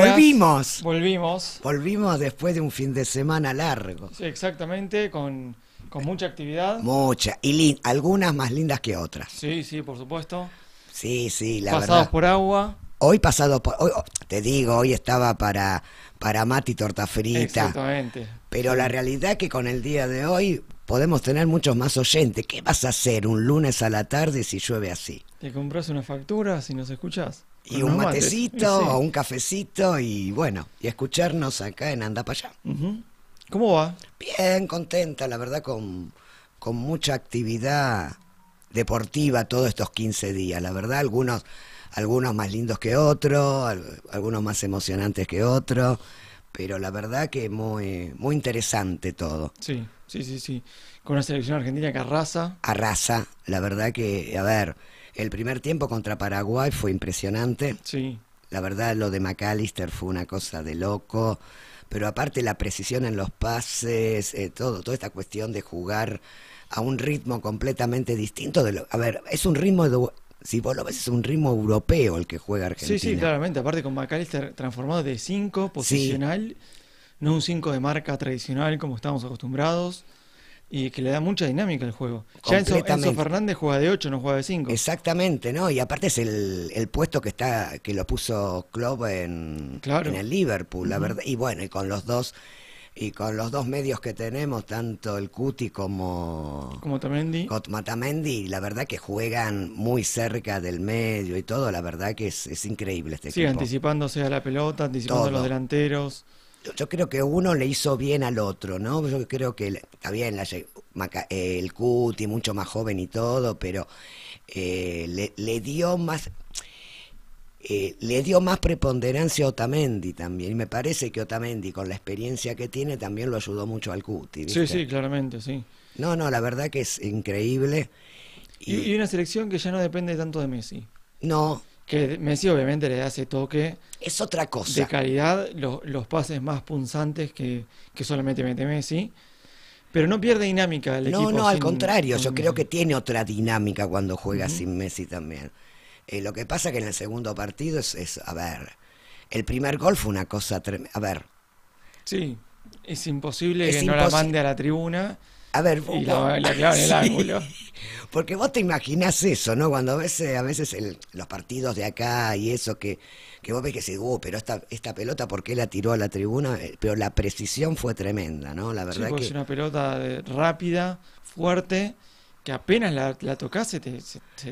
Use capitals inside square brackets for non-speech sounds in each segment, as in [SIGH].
Volvimos. Volvimos. Volvimos después de un fin de semana largo. Sí, exactamente, con, mucha actividad. Mucha. Y algunas más lindas que otras. Sí, sí, por supuesto. Sí, sí, la Pasados por agua. Hoy pasado por. Hoy, oh, te digo, hoy estaba para, para Mati Torta Frita. Exactamente. Pero la realidad es que con el día de hoy podemos tener muchos más oyentes. ¿Qué vas a hacer un lunes a la tarde si llueve así? Te compras una factura si nos escuchás. Y un matecito, o un cafecito y bueno, y escucharnos acá en Anda para allá. ¿Cómo va? Bien, contenta, la verdad, con, con mucha actividad deportiva todos estos 15 días. La verdad, algunos, algunos más lindos que otros, algunos más emocionantes que otros, pero la verdad que muy, muy interesante todo. Sí, sí, sí, sí. Con una selección argentina que arrasa. Arrasa, la verdad que, a ver el primer tiempo contra Paraguay fue impresionante. Sí. La verdad, lo de McAllister fue una cosa de loco. Pero aparte, la precisión en los pases, eh, todo, toda esta cuestión de jugar a un ritmo completamente distinto. De lo, a ver, es un ritmo de, si vos lo ves, es un ritmo europeo el que juega Argentina. Sí, sí, claramente. Aparte con McAllister transformado de 5, posicional, no un 5 de marca tradicional como estamos acostumbrados y que le da mucha dinámica al juego. Ya Enzo, Fernández juega de 8, no juega de 5. Exactamente, ¿no? Y aparte es el, el puesto que está que lo puso Klopp en, en el Liverpool, la verdad. Y bueno, y con los dos y con los dos medios que tenemos, tanto el Cuti como como Tamendi. Matamendi, la verdad que juegan muy cerca del medio y todo, la verdad que es, es increíble este equipo. Sí, anticipándose a la pelota, anticipando a los delanteros yo creo que uno le hizo bien al otro, ¿no? Yo creo que está bien eh, el Cuti, mucho más joven y todo, pero eh, le, dio más eh, le dio más preponderancia a Otamendi también. Y me parece que Otamendi, con la experiencia que tiene, también lo ayudó mucho al Cuti. Sí, sí, claramente, sí. No, no, la verdad que es increíble. y una selección que ya no depende tanto de Messi. No, que Messi obviamente le da ese toque. Es otra cosa. De calidad, los los pases más punzantes que, que, solamente mete Messi. Pero no pierde dinámica el no, No, no, al contrario, yo creo que tiene otra dinámica cuando juega sin Messi también. Eh, lo que pasa que en el segundo partido es, es, a ver, el primer gol fue una cosa tremenda. A ver. Sí, es imposible que no la mande a la tribuna. A ver, Porque vos te imaginás eso, ¿no? Cuando ves a veces los partidos de acá y eso, que, que vos ves que se, uh, pero esta, esta pelota, ¿por qué la tiró a la tribuna? Eh, pero la precisión fue tremenda, ¿no? La verdad sí, que. Es una pelota rápida, fuerte, que apenas la, la tocas se te,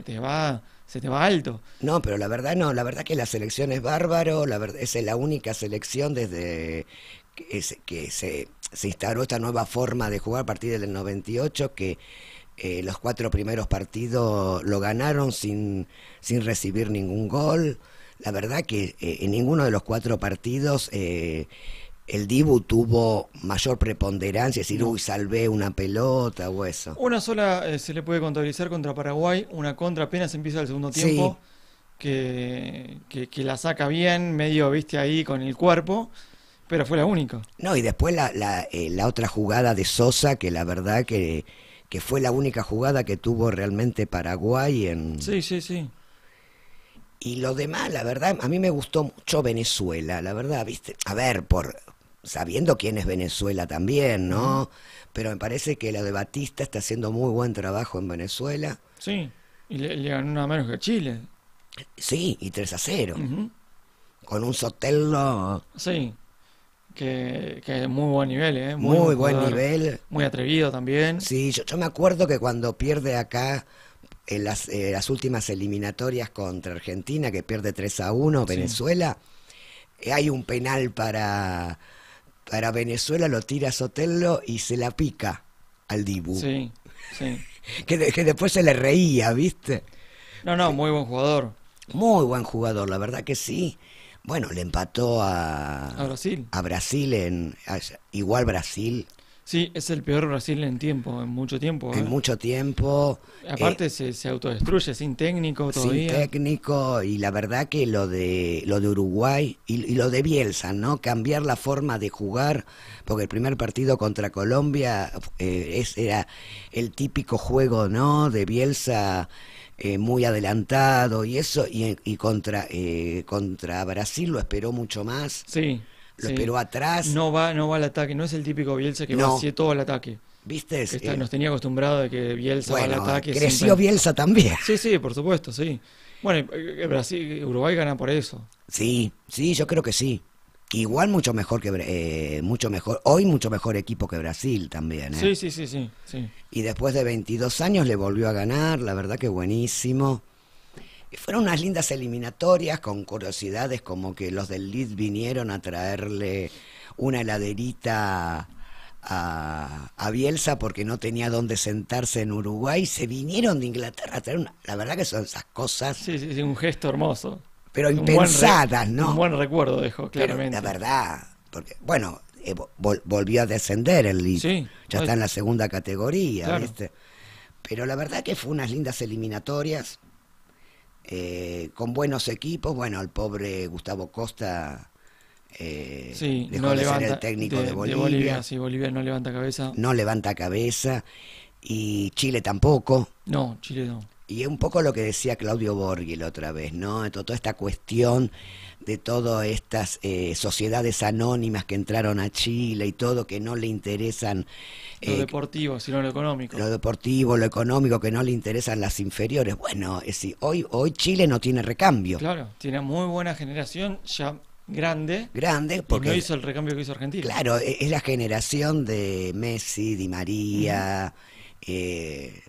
te va se te va alto. No, pero la verdad no, la verdad que la selección es bárbaro, la es la única selección desde que, se, instauró esta nueva forma de jugar a partir del 98, que eh, los cuatro primeros partidos lo ganaron sin, sin recibir ningún gol. La verdad que eh, en ninguno de los cuatro partidos eh, el Dibu tuvo mayor preponderancia, es decir, uy, salvé una pelota o eso. Una sola se le puede contabilizar contra Paraguay, una contra apenas empieza el segundo tiempo, que, que, que, la saca bien, medio, viste, ahí con el cuerpo. Pero fue la única. No, y después la, la, eh, otra jugada de Sosa, que la verdad que, fue la única jugada que tuvo realmente Paraguay en... Sí, sí, sí. Y lo demás, la verdad, a mí me gustó mucho Venezuela, la verdad, viste. A ver, por sabiendo quién es Venezuela también, ¿no? Pero me parece que lo de Batista está haciendo muy buen trabajo en Venezuela. Sí, y le, ganó nada menos que Chile. Sí, y 3 a 0. Con un Sotelo. Sí que, que muy buen nivel, ¿eh? Muy, buen nivel. Muy atrevido también. Sí, yo, me acuerdo que cuando pierde acá en las, eh, las últimas eliminatorias contra Argentina, que pierde 3 a 1 Venezuela, eh, hay un penal para, para Venezuela, lo tira Sotelo y se la pica al Dibu. [LAUGHS] que después se le reía, ¿viste? No, no, muy buen jugador. Muy buen jugador, la verdad que sí. Bueno, le empató a, Brasil. A Brasil en igual Brasil. Sí, es el peor Brasil en tiempo, en mucho tiempo. En ¿eh? mucho tiempo. Aparte eh, se, autodestruye sin técnico todavía. Sin técnico y la verdad que lo de lo de Uruguay y, lo de Bielsa, ¿no? Cambiar la forma de jugar, porque el primer partido contra Colombia eh, era el típico juego, ¿no? De Bielsa eh, muy adelantado y eso, y, contra, eh, contra Brasil lo esperó mucho más. Sí. Lo esperó atrás. No va, no va al ataque, no es el típico Bielsa que va todo el ataque. ¿Viste? Eh, nos tenía acostumbrado de que Bielsa va al ataque. Creció Bielsa también. Sí, sí, por supuesto, sí. Bueno, Brasil, Uruguay gana por eso. Sí, sí, yo creo que sí. Igual mucho mejor que eh, mucho mejor hoy mucho mejor equipo que Brasil también. ¿eh? Sí, sí, sí, sí, Y después de 22 años le volvió a ganar, la verdad que buenísimo. fueron unas lindas eliminatorias con curiosidades como que los del Leeds vinieron a traerle una heladerita a, a Bielsa porque no tenía dónde sentarse en Uruguay, se vinieron de Inglaterra a traer una, la verdad que son esas cosas. Sí, sí, sí, un gesto hermoso pero impensadas, ¿no? Un buen recuerdo dejó, claramente. la verdad, porque, bueno, eh, volvió a descender el listo. ya está en la segunda categoría, Pero la verdad que fue unas lindas eliminatorias, eh, con buenos equipos. Bueno, el pobre Gustavo Costa eh, sí, dejó no de ser el técnico de, Bolivia. Bolivia, sí, Bolivia no levanta cabeza. No levanta cabeza. Y Chile tampoco. No, Chile no. Y es un poco lo que decía Claudio Borghi otra vez, ¿no? toda esta cuestión de todas estas eh, sociedades anónimas que entraron a Chile y todo, que no le interesan... Eh, lo deportivo, sino lo económico. Lo deportivo, lo económico, que no le interesan las inferiores. Bueno, es hoy, hoy Chile no tiene recambio. Claro, tiene muy buena generación, ya grande. Grande, porque. no hizo el recambio que hizo Argentina. Claro, e, es la generación de Messi, Di María, eh,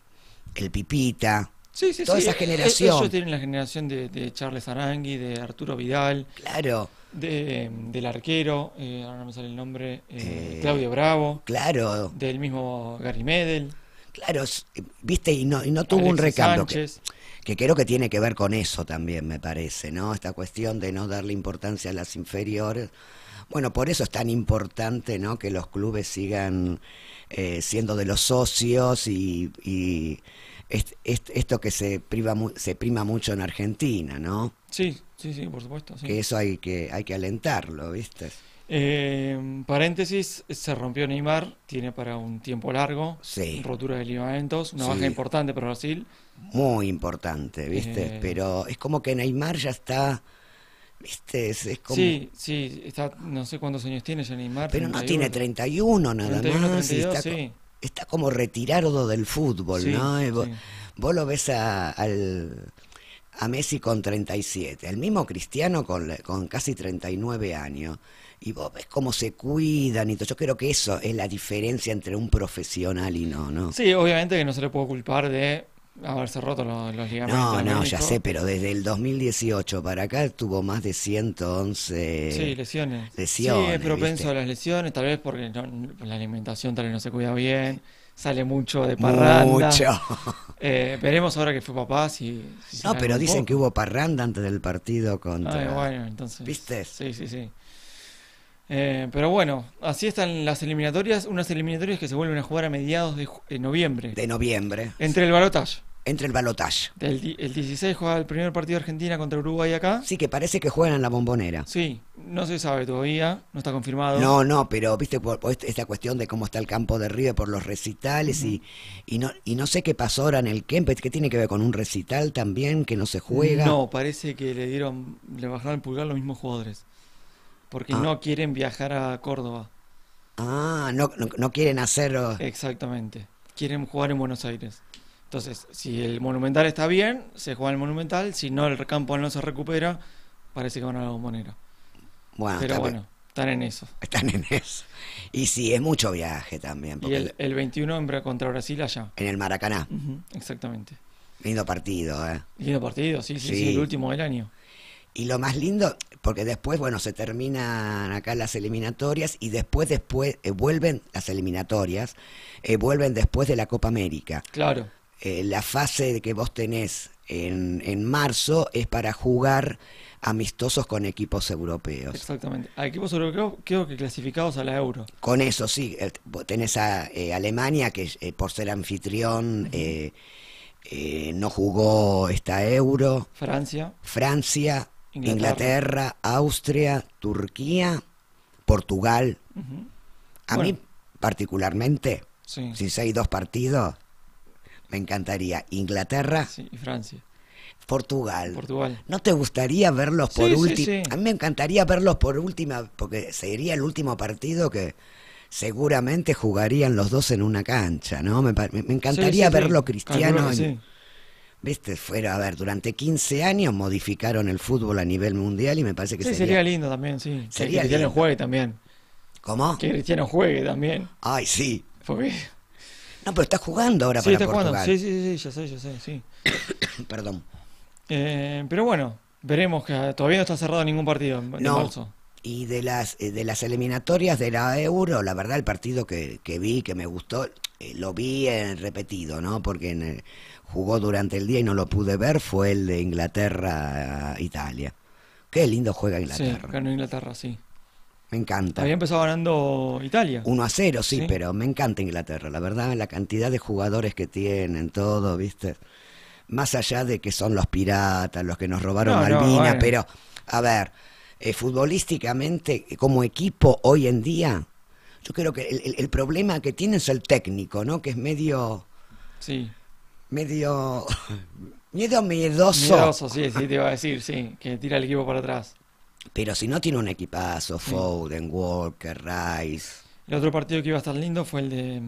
el Pipita. Sí, sí, Toda esa generación. Ellos tienen la generación de, Charles Arangui, de Arturo Vidal. Claro. del arquero, eh, ahora no me sale el nombre, eh, eh, Claudio Bravo. Claro. Del mismo Gary Medel. Claro, viste, y no, tuvo un recado Que, creo que tiene que ver con eso también, me parece, ¿no? Esta cuestión de no darle importancia a las inferiores. Bueno, por eso es tan importante, ¿no? Que los clubes sigan siendo de los socios y esto que se, se prima mucho en Argentina, ¿no? Sí, sí, sí, por supuesto. Que eso hay que, hay que alentarlo, ¿viste? Eh, paréntesis, se rompió Neymar, tiene para un tiempo largo, sí. rotura de ligamentos, una baja importante para Brasil. Muy importante, ¿viste? Eh, Pero es como que Neymar ya está... ¿Viste? Es, Sí, sí, está, no sé cuántos años tiene ya Neymar. Pero no tiene 31 nada 31, más. sí está como retirado del fútbol, ¿no? Eh, vos, lo ves a, al, a Messi con 37, el mismo Cristiano con, con casi 39 años, y vos ves cómo se cuidan y todo. Yo creo que eso es la diferencia entre un profesional y no, ¿no? Sí, obviamente que no se le puede culpar de Haberse roto los, ligamentos. No, no, ya sé, pero desde el 2018 para acá tuvo más de 111 sí, lesiones. sí, propenso a las lesiones, tal vez porque la alimentación tal vez no se cuida bien, sale mucho de parranda. Mucho. [LAUGHS] Eh, veremos ahora que fue papá si... no, pero dicen que hubo parranda antes del partido contra... bueno, entonces... ¿Viste? Sí, sí, sí. Eh, pero bueno, así están las eliminatorias, unas eliminatorias que se vuelven a jugar a mediados de, noviembre. De noviembre. Entre el balotaje. Entre el balotaje. El, 16 juega el primer partido de Argentina contra Uruguay acá. Sí, que parece que juegan en la bombonera. Sí, no se sabe todavía, no está confirmado. No, no, pero viste por, este, esta cuestión de cómo está el campo de River por los recitales y, no, y no sé qué pasó ahora en el Kempes, que tiene que ver con un recital también, que no se juega. No, parece que le dieron, le bajaron el pulgar los mismos jugadores porque ah. no quieren viajar a Córdoba. Ah, no, no, quieren hacerlo. Oh. Exactamente, quieren jugar en Buenos Aires. Entonces, si el Monumental está bien, se juega el Monumental, si no, el campo no se recupera, parece que van a la bombonera. Bueno, Pero bueno, están en eso. Están en eso. Y sí, es mucho viaje también. y el, 21 en, contra Brasil allá. En el Maracaná. exactamente. Lindo partido, ¿eh? Lindo partido, sí, sí el último del año. Y lo más lindo, porque después, bueno, se terminan acá las eliminatorias y después, después eh, vuelven las eliminatorias, eh, vuelven después de la Copa América. Claro. Eh, la fase que vos tenés en, marzo es para jugar amistosos con equipos europeos. Exactamente. A equipos europeos creo que clasificados a la euro. Con eso, sí. Tenés a Alemania, que por ser anfitrión... no jugó esta Euro. Francia. Francia, Inglaterra, Austria, Turquía, Portugal. A mí particularmente, si si hay dos partidos, me encantaría Inglaterra y Francia. Portugal. ¿No te gustaría verlos por sí, última? A mí me encantaría verlos por última, porque sería el último partido que seguramente jugarían los dos en una cancha, ¿no? Me, encantaría verlo Cristiano. Viste, fuera, a ver, durante 15 años modificaron el fútbol a nivel mundial y me parece que sería, lindo también, sí. Sería que Cristiano juegue también. ¿Cómo? Que Cristiano juegue también. Ay, sí. Porque... No, pero está jugando ahora sí, para Portugal. Sí, sí, sí, ya sé, ya sé, sí. [COUGHS] Perdón. Eh, pero bueno, veremos que todavía no está cerrado ningún partido no. Y de las, eh, de las eliminatorias de la Euro, la verdad, el partido que, que vi, que me gustó, eh, lo vi repetido, ¿no? Porque en el jugó durante el día y no lo pude ver fue el de Inglaterra-Italia. Qué lindo juega Inglaterra. Sí, Inglaterra, sí. Me encanta. Había empezado ganando Italia. 1 a 0, sí, pero me encanta Inglaterra. La verdad, la cantidad de jugadores que tienen, todo, ¿viste? Más allá de que son los piratas, los que nos robaron Malvinas, pero, a ver, eh, futbolísticamente, eh, como equipo hoy en día, yo creo que el, problema que tiene es el técnico, ¿no? Que es medio. Sí medio. miedo, miedoso. Miedoso, sí, sí, te iba a decir, sí, que tira el equipo para atrás. Pero si no tiene un equipazo, Foden, Walker, Rice. El otro partido que iba a estar lindo fue el de.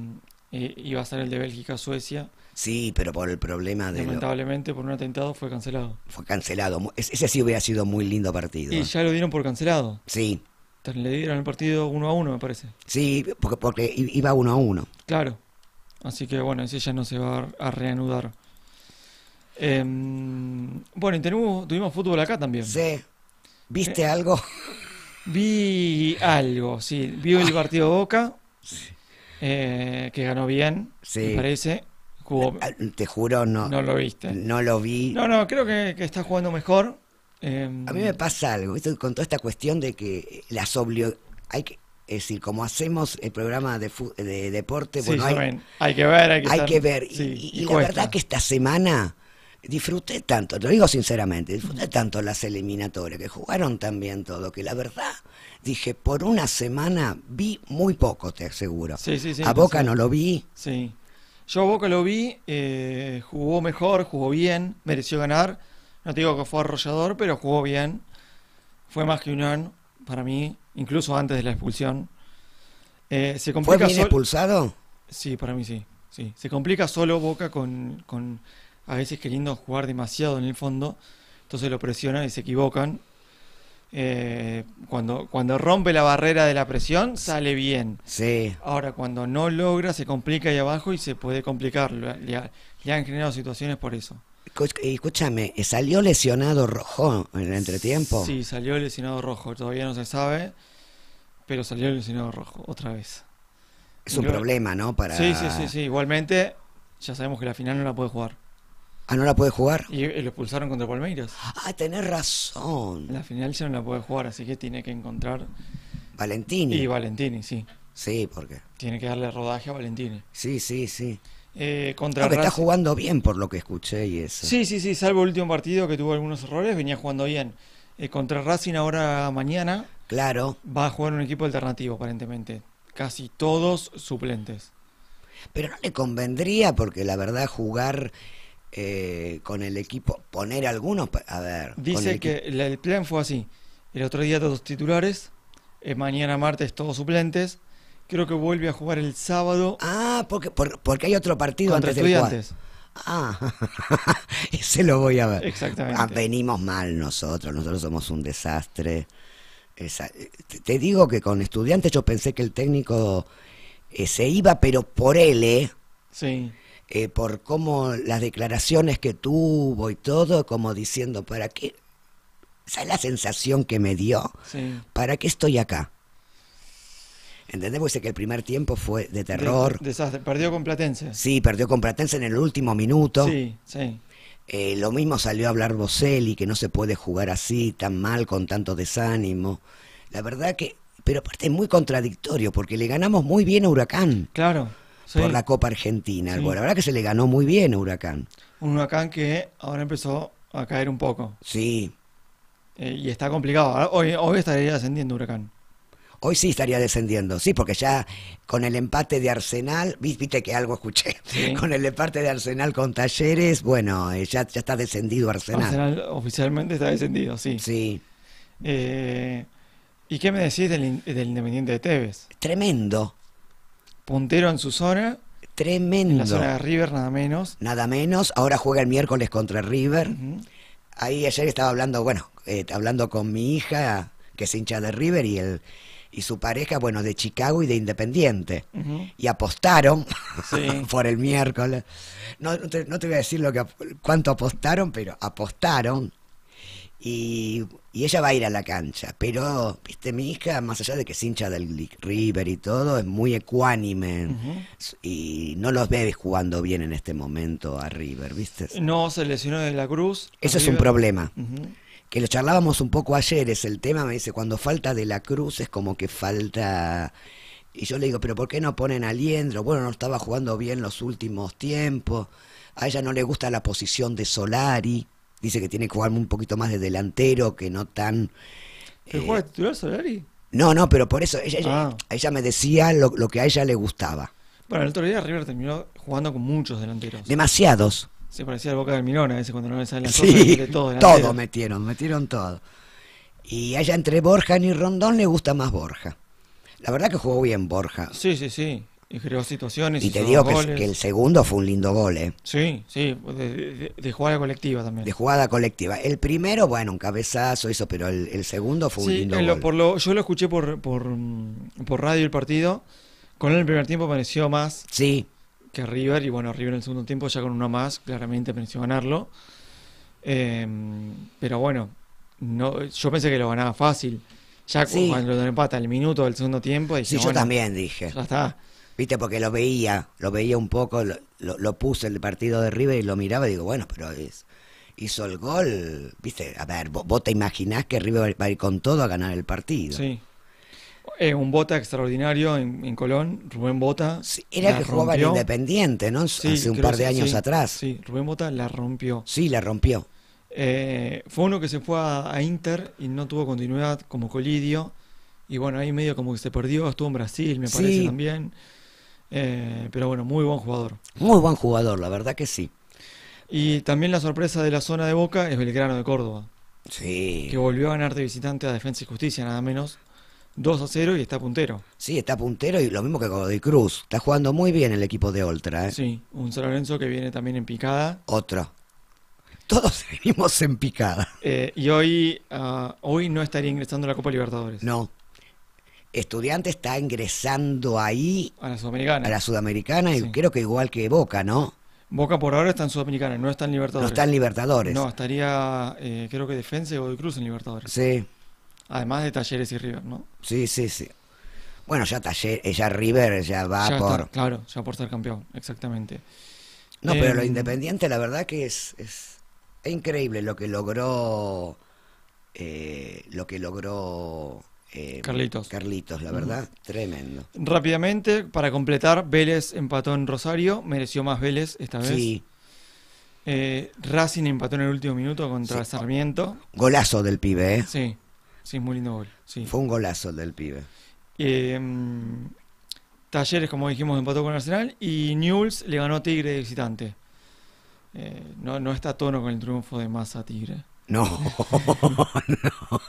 Eh, iba a estar el de Bélgica-Suecia. Sí, pero por el problema de. Lamentablemente, por un atentado fue cancelado. Fue cancelado. Ese sí hubiera sido muy lindo partido. Y ya lo dieron por cancelado. Sí. Le dieron el partido 1 a 1, me parece. Sí, porque, porque iba 1 a 1. Claro. Así que bueno, ese ya no se va a reanudar. Em, bueno, y tuvimos fútbol acá también. Sí. ¿Viste eh, algo? Vi algo, sí. Vi el partido Boca, eh, que ganó bien, sí. me parece. Eh, te juro, no. No lo viste. No lo vi. No, no, creo que, está jugando mejor. a mí me em, pasa algo, con toda esta cuestión de que las obli hay que es eh, decir, como hacemos el programa de, de deporte, hay, hay, que ver, hay que, ver. Sí, y, la verdad que esta semana disfruté tanto, lo digo sinceramente, disfruté tanto las eliminatorias, que jugaron tan bien todo, que la verdad, dije, por una semana vi muy poco, te aseguro. Sí, A Boca no lo vi. Sí. Yo a Boca lo vi, eh, jugó mejor, jugó bien, mereció ganar. No te digo que fue arrollador, pero jugó bien. Fue más que un para mí incluso antes de la expulsión. Eh, se complica ¿Fue expulsado? Sí, para mí sí, Se complica solo Boca con, con a veces queriendo jugar demasiado en el fondo, entonces lo presionan y se equivocan. Eh, cuando, cuando rompe la barrera de la presión, sale bien. Sí. Ahora, cuando no logra, se complica ahí abajo y se puede complicar. le han generado situaciones por eso. Escúchame, ¿salió lesionado Rojo en el entretiempo? Sí, salió lesionado Rojo, todavía no se sabe, pero salió lesionado Rojo otra vez. Es un problema, ¿no? Para... Sí, sí, sí, Igualmente, ya sabemos que la final no la puede jugar. Ah, no la puede jugar. Y, eh, lo expulsaron contra Palmeiras. Ah, tenés razón. La final ya no la puede jugar, así que tiene que encontrar. Valentini. Y Valentini, sí. Sí, porque. Tiene que darle rodaje a Valentini. Sí, sí, sí. Eh, contra está jugando bien por lo que escuché y eso. Sí, sí, sí, salvo el último partido que tuvo algunos errores, venía jugando bien. Eh, contra Racing ahora mañana. Claro. Va a jugar un equipo alternativo, aparentemente. Casi todos suplentes. Pero no le convendría, porque la verdad jugar eh, con el equipo, poner algunos, a ver. Dice que el plan fue así. El otro día todos titulares, eh, mañana martes todos suplentes, Creo que vuelve a jugar el sábado. Ah, porque, porque hay otro partido Contra antes estudiantes. Ah, [LAUGHS] ese lo voy a ver. Exactamente. Ah, venimos mal nosotros, nosotros somos un desastre. te digo que con estudiantes yo pensé que el técnico eh, se iba, pero por él, ¿eh? Sí. Eh, por cómo las declaraciones que tuvo y todo, como diciendo, ¿para qué? Esa es la sensación que me dio. ¿Para qué estoy acá? ¿Entendés? dice que el primer tiempo fue de terror. Perdió con Platense. Sí, perdió con Platense en el último minuto. Sí, sí. Eh, lo mismo salió a hablar Boselli, que no se puede jugar así, tan mal, con tanto desánimo. La verdad que. Pero aparte es muy contradictorio, porque le ganamos muy bien a Huracán. Claro. Por la Copa Argentina. Bueno, la verdad que se le ganó muy bien a Huracán. Un Huracán que ahora empezó a caer un poco. Sí. Eh, y está complicado. Hoy, hoy estaría ascendiendo Huracán. Hoy sí estaría descendiendo, sí, porque ya con el empate de Arsenal, viste que algo escuché, [LAUGHS] con el empate de Arsenal con Talleres, bueno, eh, ya, está descendido Arsenal. Arsenal oficialmente está descendido, sí. Sí. Eh, ¿Y qué me decís del, Independiente de Tevez? Tremendo. Puntero en su zona, Tremendo. En la zona de River, nada menos. Nada menos. Ahora juega el miércoles contra River. Ahí ayer estaba hablando, bueno, eh, hablando con mi hija, que es hincha de River, y el, y su pareja, bueno, de Chicago y de Independiente. Y apostaron [LAUGHS] por el miércoles. No, te, voy a decir lo que, cuánto apostaron, pero apostaron. Y, y, ella va a ir a la cancha. Pero, viste, mi hija, más allá de que es hincha del River y todo, es muy ecuánime. Y no los ve jugando bien en este momento a River, viste. No, se lesionó de la cruz. Eso es un problema que lo charlábamos un poco ayer, es el tema, me dice, cuando falta de la cruz es como que falta... Y yo le digo, pero ¿por qué no ponen a Bueno, no estaba jugando bien los últimos tiempos, a ella no le gusta la posición de Solari, dice que tiene que jugar un poquito más de delantero, que no tan... ¿Pero juega juega eh, titular Solari? No, no, pero por eso, ah. ella, me decía lo, lo que a ella le gustaba. Bueno, el otro día River terminó jugando con muchos delanteros. Demasiados. Se parecía al Boca del Milón a veces cuando no le salen las sí, de todo. Todo metieron, metieron todo. Y allá entre Borja y Rondón le gusta más Borja. La verdad que jugó bien Borja. Sí, sí, sí. Y creó situaciones. Y te digo que, el segundo fue un lindo gol, ¿eh? Sí, sí, de, jugada colectiva también. De jugada colectiva. El primero, bueno, un cabezazo, eso, pero el, segundo fue un lindo gol. yo lo escuché por, por, por radio el partido. Con él el primer tiempo pareció más. Sí que River. Y bueno, River en el segundo tiempo, ya con uno más, claramente pensó ganarlo. Em, pero bueno, no, yo pensé que lo ganaba fácil. Ya con cuando lo el minuto del segundo tiempo. y yo también dije. Ya está. Viste, porque lo veía, lo veía un poco, lo, puse el partido de River y lo miraba y digo, bueno, pero es, hizo el gol. Viste, a ver, vos, vos te imaginás que River va a ir con todo a ganar el partido. Sí un Bota extraordinario en, Colón, Rubén Bota. era que jugaba en Independiente, ¿no? Hace un par de años atrás. Sí, Rubén Bota la rompió. Sí, la rompió. Eh, fue uno que se fue a, Inter y no tuvo continuidad como Colidio. Y bueno, ahí medio como que se perdió, estuvo en Brasil, me parece también. Eh, pero bueno, muy buen jugador. Muy buen jugador, la verdad que sí. Y también la sorpresa de la zona de Boca es Belgrano de Córdoba. Sí. Que volvió a ganar de visitante a Defensa y Justicia, nada menos. 2 a 0 y está puntero. Sí, está puntero y lo mismo que Godoy Cruz. Está jugando muy bien el equipo de Oltra. ¿eh? Sí, un San Lorenzo que viene también en picada. Otro. Todos [LAUGHS] venimos en picada. Eh, y hoy, ah, hoy no estaría ingresando a la Copa Libertadores. No. Estudiante está ingresando ahí. A la Sudamericana. A la Sudamericana y creo que igual que Boca, ¿no? Boca por ahora está en Sudamericana, no está en Libertadores. No está en Libertadores. No, estaría, eh, creo que Defensa y Godoy Cruz en Libertadores. Sí. Además de Talleres y River, ¿no? Sí, sí, sí. Bueno, ya Taller, eh, ya River ya va por. claro, ya por ser campeón, exactamente. No, pero lo em, independiente, la verdad que es, es, increíble lo que logró. Eh, lo que logró. Eh, Carlitos. Carlitos, la verdad, tremendo. Rápidamente, para completar, Vélez empató en Rosario, mereció más Vélez esta vez. Sí. Racing empató en el último minuto contra Sarmiento. Golazo del pibe, ¿eh? Sí. Sí, muy lindo gol. Fue un golazo del pibe. Em, Talleres, como dijimos, empató con Arsenal y Newells le ganó Tigre de visitante. Eh, no, no está a tono con el triunfo de Massa Tigre. No, [LAUGHS] no.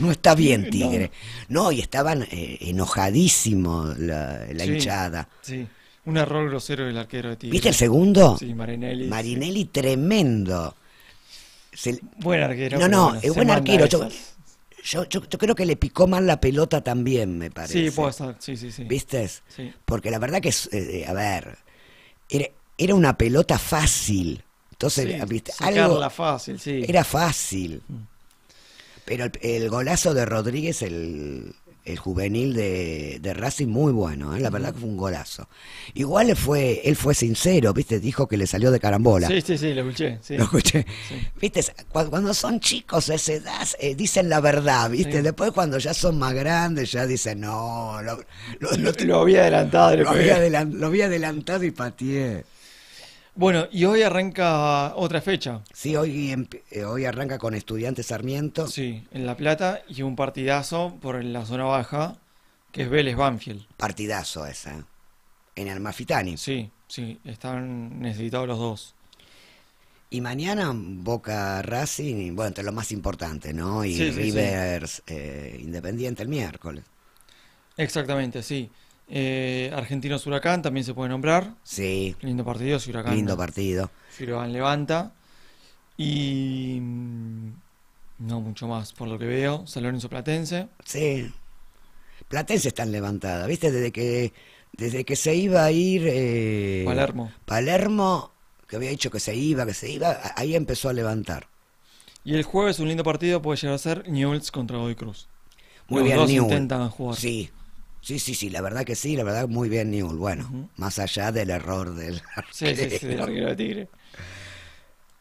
No está bien, [LAUGHS] Tigre. No, y estaban eh, enojadísimos la, hinchada. Sí, un error grosero del arquero de Tigre. ¿Viste el segundo? Sí, Marinelli. Marinelli, tremendo. Buen arquero. No, no, es buen arquero. Yo, yo, creo que le picó mal la pelota también, me parece. Sí, puede ser, sí, sí, sí. ¿Viste? Porque la verdad que, eh, eh, a ver, era, una pelota fácil. Entonces, ¿viste? Algo, fácil, sí. Era fácil. Mm. Pero el golazo de Rodríguez, el, el juvenil de, de Racing, muy bueno, ¿eh? la verdad que fue un golazo. Igual fue, él fue sincero, ¿viste? Dijo que le salió de carambola. Sí, sí, sí, lo escuché. Lo escuché. ¿Viste? Cuando son chicos de esa edad, eh, dicen la verdad, ¿viste? Después cuando ya son más grandes, ya dicen, no, lo, lo, había adelantado. Lo había, lo había adelantado y pateé. Bueno, y hoy arranca otra fecha. Sí, hoy, em, eh, hoy arranca con Estudiantes Sarmiento. Sí, en La Plata y un partidazo por la zona baja, que es Vélez Banfield. Partidazo esa, ¿eh? en el Mafitani Sí, sí, están necesitados los dos. Y mañana Boca Racing, bueno, entre lo más importante, ¿no? Y Rivers eh, Independiente el miércoles. Exactamente, sí. Argentino eh, Argentinos Huracán también se puede nombrar. Sí. Lindo partido, Lindo partido. levanta. Y. Mm, no mucho más, por lo que veo. San Lorenzo Platense. Sí. Platense están en levantada, ¿viste? Desde que, desde que se iba a ir. Eh, Palermo. Palermo, que había dicho que se iba, que se iba, ahí empezó a levantar. Y el jueves, un lindo partido puede llegar a ser Newells contra Godoy Cruz. Muy bien, dos intentan jugar. Sí, Sí, sí, sí, la verdad que sí, la verdad muy bien Newell. Bueno, más allá del error del arquero. [LAUGHS] Sí, sí, sí, del arquero de Tigre.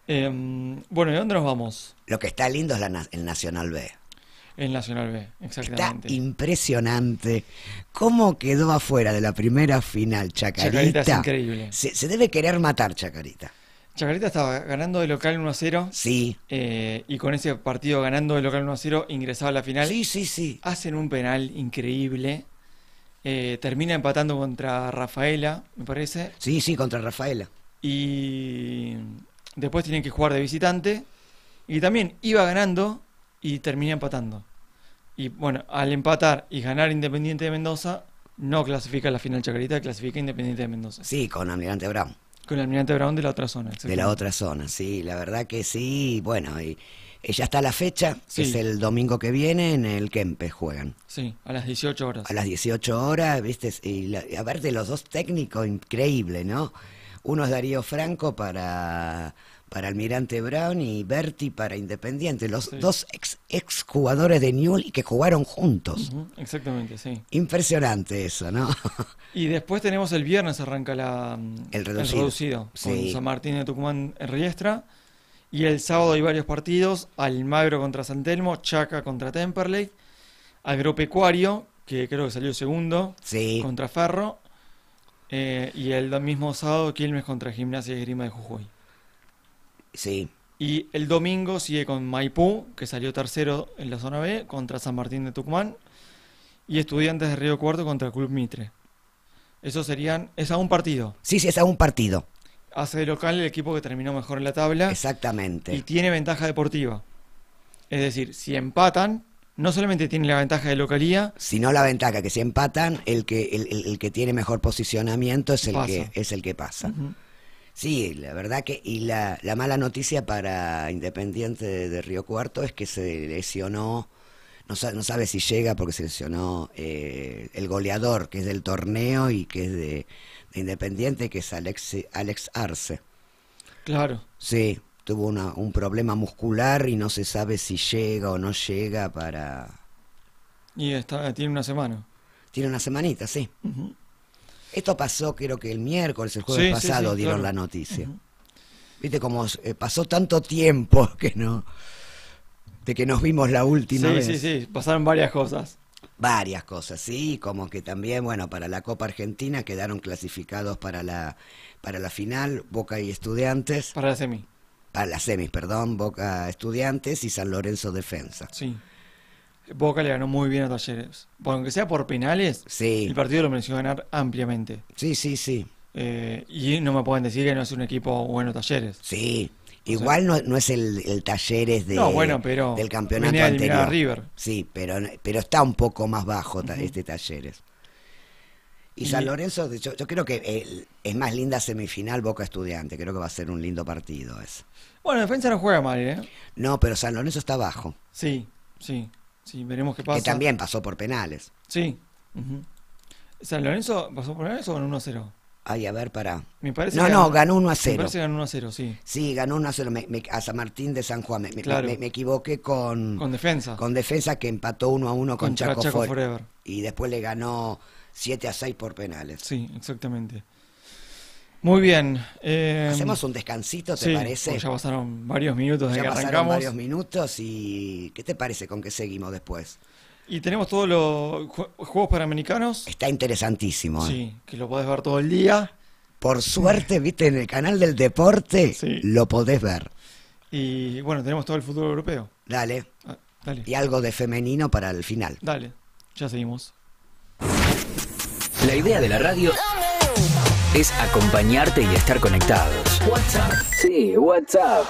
Em, bueno, ¿y dónde nos vamos? Lo que está lindo es el Nacional B. El Nacional B, exactamente. impresionante. ¿Cómo quedó afuera de la primera final Chacarita? Se, debe querer matar Chacarita. Chacarita estaba ganando de local 1 a 0. Sí. Eh, y con ese partido ganando de local 1 a 0 ingresaba a la final. Sí, sí, sí. Hacen un penal increíble. Eh, termina empatando contra Rafaela, me parece. Sí, sí, contra Rafaela. Y después tienen que jugar de visitante. Y también iba ganando y termina empatando. Y bueno, al empatar y ganar Independiente de Mendoza, no clasifica a la final Chacarita, clasifica Independiente de Mendoza. Sí, con Almirante Brown. Con Almirante Brown de la otra zona. De la otra zona, sí, la verdad que sí, bueno, y eh, ya está la fecha, es el domingo que viene en el Kempe juegan. Sí, a las 18 horas. A las 18 horas, viste, y, ver de los dos técnicos, increíble, ¿no? Uno es Darío Franco para, para Almirante Brown y Berti para Independiente, los dos ex, ex, jugadores de Newell que jugaron juntos. exactamente, sí. Impresionante eso, ¿no? [LAUGHS] Y después tenemos el viernes arranca la, el reducido, con San Martín de Tucumán en Riestra y el sábado hay varios partidos, Almagro contra San Telmo, Chaca contra Temperley, Agropecuario, que creo que salió segundo, contra Ferro, eh, y el mismo sábado Quilmes contra Gimnasia y Grima de Jujuy. Sí. Y el domingo sigue con Maipú, que salió tercero en la zona B, contra San Martín de Tucumán, y Estudiantes de Río Cuarto contra Club Mitre. Eso serían, es a un partido. Sí, sí, es un partido hace de local el equipo que terminó mejor en la tabla. Exactamente. Y tiene ventaja deportiva. Es decir, si empatan, no solamente tiene la ventaja de localía, sino la ventaja que si empatan, el que, el, que tiene mejor posicionamiento es el, que, es el que pasa. Sí, la verdad que, y la, mala noticia para Independiente de, Río Cuarto es que se lesionó, no, sabe si llega porque se lesionó eh, el goleador, que es del torneo y que es de, Independiente, que es Alex, Alex Arce. Claro. Sí, tuvo una, un problema muscular y no se sabe si llega o no llega para... Y tiene una semana. Tiene una semanita, sí. Esto pasó creo que el miércoles, el jueves pasado dieron la noticia. Viste como eh, pasó tanto tiempo [LAUGHS] que no... De que nos vimos la última vez. Sí, sí, sí, pasaron varias cosas varias cosas, sí, como que también, bueno, para la Copa Argentina quedaron clasificados para la, para la final Boca y Estudiantes. Para la semi. Para la semis, perdón, Boca Estudiantes y San Lorenzo Defensa. Sí. Boca le ganó muy bien a Talleres. Aunque sea por penales, sí. el partido lo mereció ganar ampliamente. Sí, sí, sí. Eh, y no me pueden decir que no es un equipo bueno Talleres. Sí, Igual no, no es el, Talleres de, bueno, pero del campeonato anterior. Sí, pero, pero está un poco más bajo este Talleres. Y San Lorenzo, yo, yo creo que es más linda semifinal Boca Estudiante. Creo que va a ser un lindo partido es Bueno, defensa no juega mal, ¿eh? No, pero San Lorenzo está bajo. Sí, sí, sí, veremos qué pasa. Que también pasó por penales. Sí. ¿San Lorenzo pasó por penales o en 1-0? Ay, a ver, para. Me parece no, no, ganó 1 a 0. Me parece que ganó 1 a 0, sí. Sí, ganó 1 a 0 a San Martín de San Juan. Me, me, equivoqué con. Con defensa. Con defensa que empató 1 a 1 con Chaco, Forever. Y después le ganó 7 a 6 por penales. Sí, exactamente. Muy bien. Eh, Hacemos un descansito, ¿te parece? Pues ya pasaron varios minutos de ya que arrancamos. pasaron varios minutos y ¿qué te parece con que seguimos después? Y tenemos todos los Juegos Panamericanos. Está interesantísimo. ¿eh? Sí, que lo podés ver todo el día. Por suerte, viste, en el canal del deporte lo podés ver. Y bueno, tenemos todo el fútbol europeo. Dale. Ah, dale. Y algo de femenino para el final. Dale, ya seguimos. La idea de la radio es acompañarte y estar conectados. WhatsApp. Sí, WhatsApp.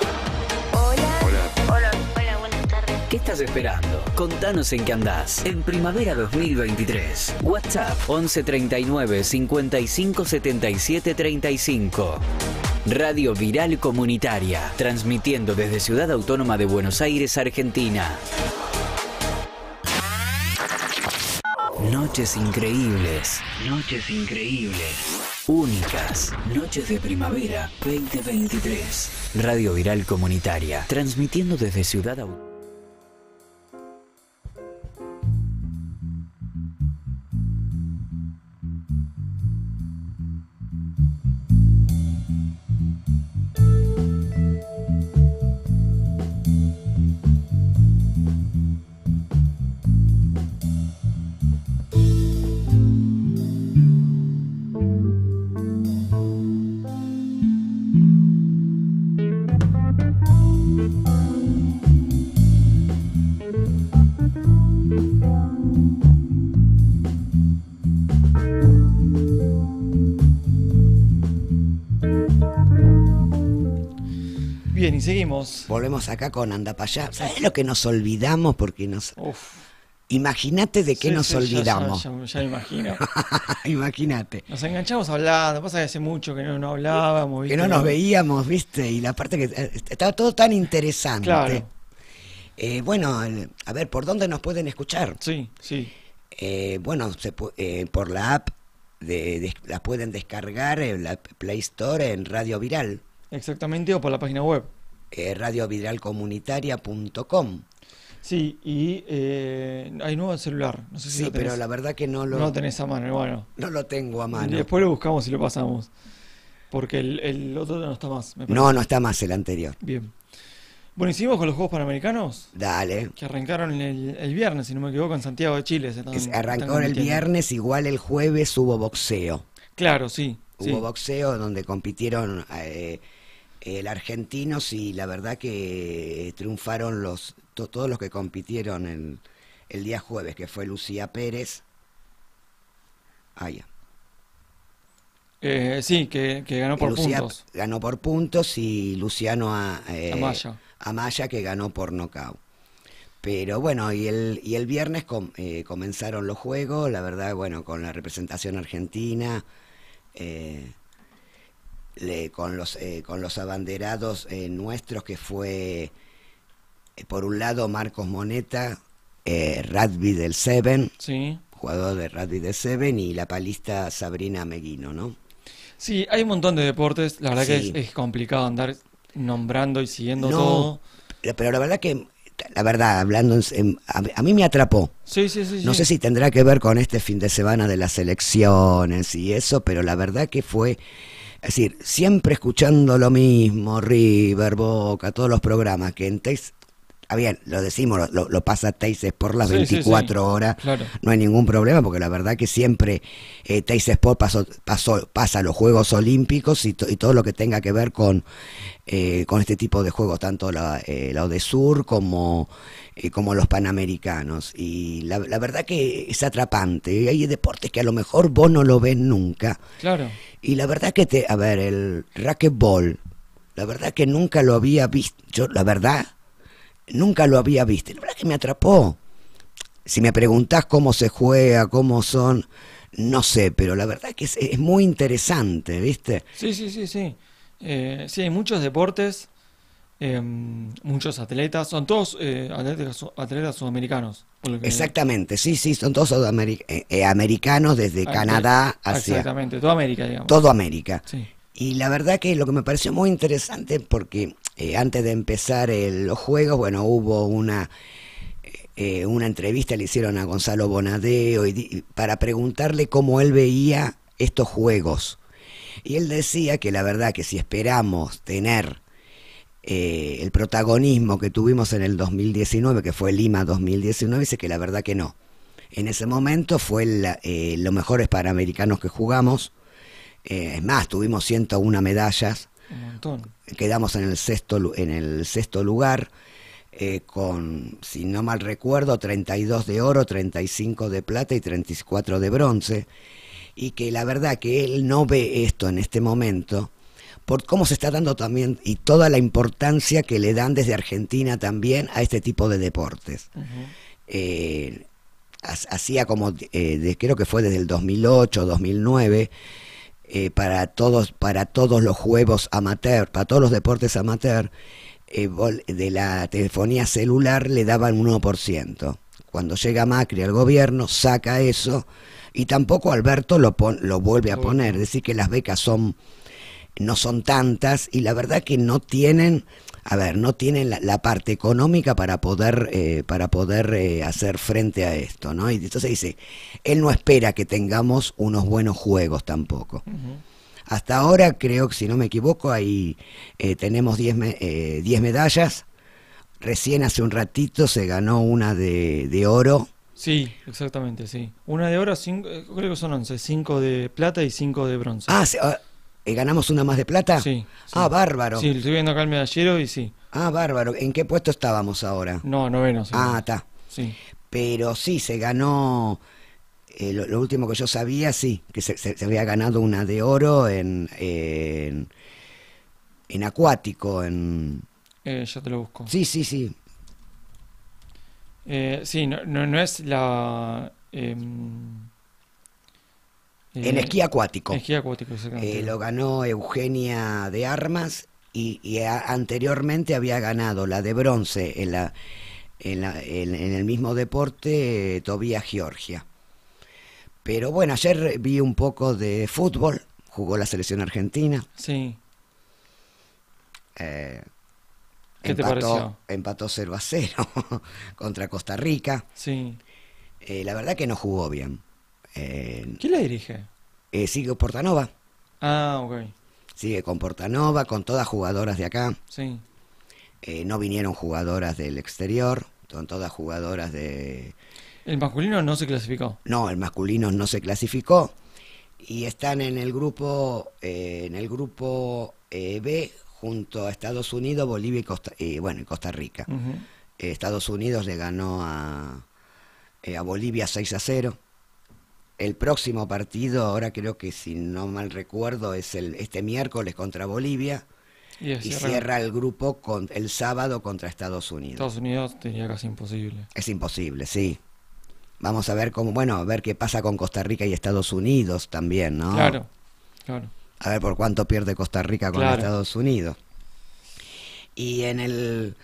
¿Qué estás esperando? Contanos en qué andás. En primavera 2023. WhatsApp 1139 39 55 77 35. Radio Viral Comunitaria, transmitiendo desde Ciudad Autónoma de Buenos Aires, Argentina. Noches increíbles. Noches increíbles. Únicas. Noches de primavera 2023. Radio Viral Comunitaria, transmitiendo desde Ciudad Autónoma. Seguimos. Volvemos acá con Anda para allá. ¿Sabes lo que nos olvidamos? Porque nos. Imagínate de qué nos olvidamos. Ya, imagino. [LAUGHS] Imagínate. Nos enganchamos hablando. Pasa que hace mucho que no, hablábamos. Que no nos veíamos, ¿viste? Y la parte que. Eh, estaba todo tan interesante. Eh, bueno, a ver, ¿por dónde nos pueden escuchar? Sí, sí. Eh, bueno, por la app la pueden descargar en la Play Store en Radio Viral. Exactamente, o por la página web radiovidralcomunitaria.com Sí, y eh, hay nuevo celular. sé sí, pero la verdad que no lo. No tenés a mano, bueno. No lo tengo a mano. Después lo buscamos y lo pasamos. Porque el, otro no está más. no, no está más el anterior. Bien. Bueno, hicimos con los Juegos Panamericanos. Dale. Que arrancaron el, el viernes, si no me equivoco, en Santiago de Chile. Se arrancó el viernes, igual el jueves hubo boxeo. Claro, sí. Hubo boxeo donde compitieron. Eh, el argentino sí, la verdad que eh, triunfaron los todos los que compitieron el, el día jueves, que fue Lucía Pérez. Ah, sí, que, que, ganó por Lucía puntos. Ganó por puntos y Luciano a, eh, Amaya. que ganó por nocaut. Pero bueno, y el, y el viernes comenzaron los juegos, la verdad, bueno, con la representación argentina con, los, eh, con los abanderados eh, nuestros, que fue, eh, por un lado, Marcos Moneta, rugby del Seven, jugador de rugby del Seven, y la palista Sabrina Meguino, ¿no? Sí, hay un montón de deportes, la verdad que es, complicado andar nombrando y siguiendo todo. Pero la verdad que la verdad, hablando, a, mí me atrapó. no sé si tendrá que ver con este fin de semana de las elecciones y eso, pero la verdad que fue es decir, siempre escuchando lo mismo, River, Boca, todos los programas, que en, Ah bien, lo decimos, lo, pasa Tays por las 24 horas, no hay ningún problema, porque la verdad que siempre eh, Sport pasó, pasa los Juegos Olímpicos y, todo lo que tenga que ver con, eh, con este tipo de juegos, tanto la, eh, Sur como, eh, como los Panamericanos. Y la, verdad que es atrapante, hay deportes que a lo mejor vos no lo ves nunca. Claro. Y la verdad que, te, a ver, el racquetball, la verdad que nunca lo había visto, yo la verdad nunca lo había visto. La verdad que me atrapó. Si me preguntás cómo se juega, cómo son, no sé, pero la verdad que es, muy interesante, ¿viste? Sí, sí, sí, sí. Eh, sí, hay muchos deportes, eh, muchos atletas, son todos eh, atletas, atletas, sudamericanos. Exactamente, sí, sí, son todos eh, eh, americanos desde Canadá hacia... Exactamente, toda América, digamos. Todo América. Sí. Y la verdad que lo que me pareció muy interesante, porque eh, antes de empezar el, los juegos, bueno, hubo una, eh, eh, una entrevista, le hicieron a Gonzalo Bonadeo y, para preguntarle cómo él veía estos juegos. Y él decía que la verdad que si esperamos tener el protagonismo que tuvimos en el 2019, que fue Lima 2019, dice que la verdad que no. En ese momento fue la, los mejores panamericanos que jugamos eh, es más, tuvimos 101 medallas. Quedamos en el sexto, en el sexto lugar. Eh, con, si no mal recuerdo, 32 de oro, 35 de plata y 34 de bronce, y que la verdad que él no ve esto en este momento, por cómo se está dando también y toda la importancia que le dan desde Argentina también a este tipo de deportes. Eh, hacía como, creo que fue desde el 2008, 2009, eh, para, todos, para todos los juegos amateur, para todos los deportes amateur, eh, de la telefonía celular le daban un 1%. Cuando llega Macri al gobierno, saca eso y tampoco Alberto lo, lo vuelve a poner. decir, que las becas son, no son tantas y la verdad que no tienen a ver, no tiene la, parte económica para poder, eh, para poder eh, hacer frente a esto, ¿no? Y entonces dice, él no espera que tengamos unos buenos juegos tampoco. Hasta ahora creo que, si no me equivoco, ahí eh, tenemos 10 medallas. Recién hace un ratito se ganó una de, oro. Sí, exactamente, sí. Una de oro, cinco, creo que son 11, 5 de plata y 5 de bronce. Ah, sí, ah, eh, ganamos una más de plata? Sí, Ah, bárbaro. Sí, estoy viendo acá el medallero y sí. Ah, bárbaro. ¿En qué puesto estábamos ahora? No, noveno. Ah, está. Sí. Pero sí, se ganó. Eh, lo, último que yo sabía, sí, que se, había ganado una de oro en, en, acuático. En... Eh, te lo busco. Sí, sí, sí. Eh, sí, no, no, no es la. Em, eh, en esquí acuático. En esquí acuático, eh, lo ganó Eugenia de Armas y, anteriormente había ganado la de bronce en, la, en, el mismo deporte eh, Tobía Georgia. Pero bueno, ayer vi un poco de fútbol, jugó la selección argentina. Sí. ¿Qué te pareció? Empató 0 a 0 [LAUGHS] contra Costa Rica. Sí. la verdad que no jugó bien. Eh, ¿Quién la dirige? Eh, sigue Portanova. Ah, ok. Sigue con Portanova, con todas jugadoras de acá. Sí. Eh, no vinieron jugadoras del exterior, son todas jugadoras de... ¿El masculino no se clasificó? No, el masculino no se clasificó. Y están en el grupo, en el grupo B junto a Estados Unidos, Bolivia y Costa, bueno, y Costa Rica. Estados Unidos le ganó a, a Bolivia 6 a 0. El próximo partido, ahora creo que si no mal recuerdo, es el, este miércoles contra Bolivia. Y, cierra, el grupo con, el sábado contra Estados Unidos. Estados Unidos tenía casi imposible. Es imposible, sí. Vamos a ver cómo, bueno, ver qué pasa con Costa Rica y Estados Unidos también, ¿no? Claro, claro. A ver por cuánto pierde Costa Rica con Estados Unidos. Y en el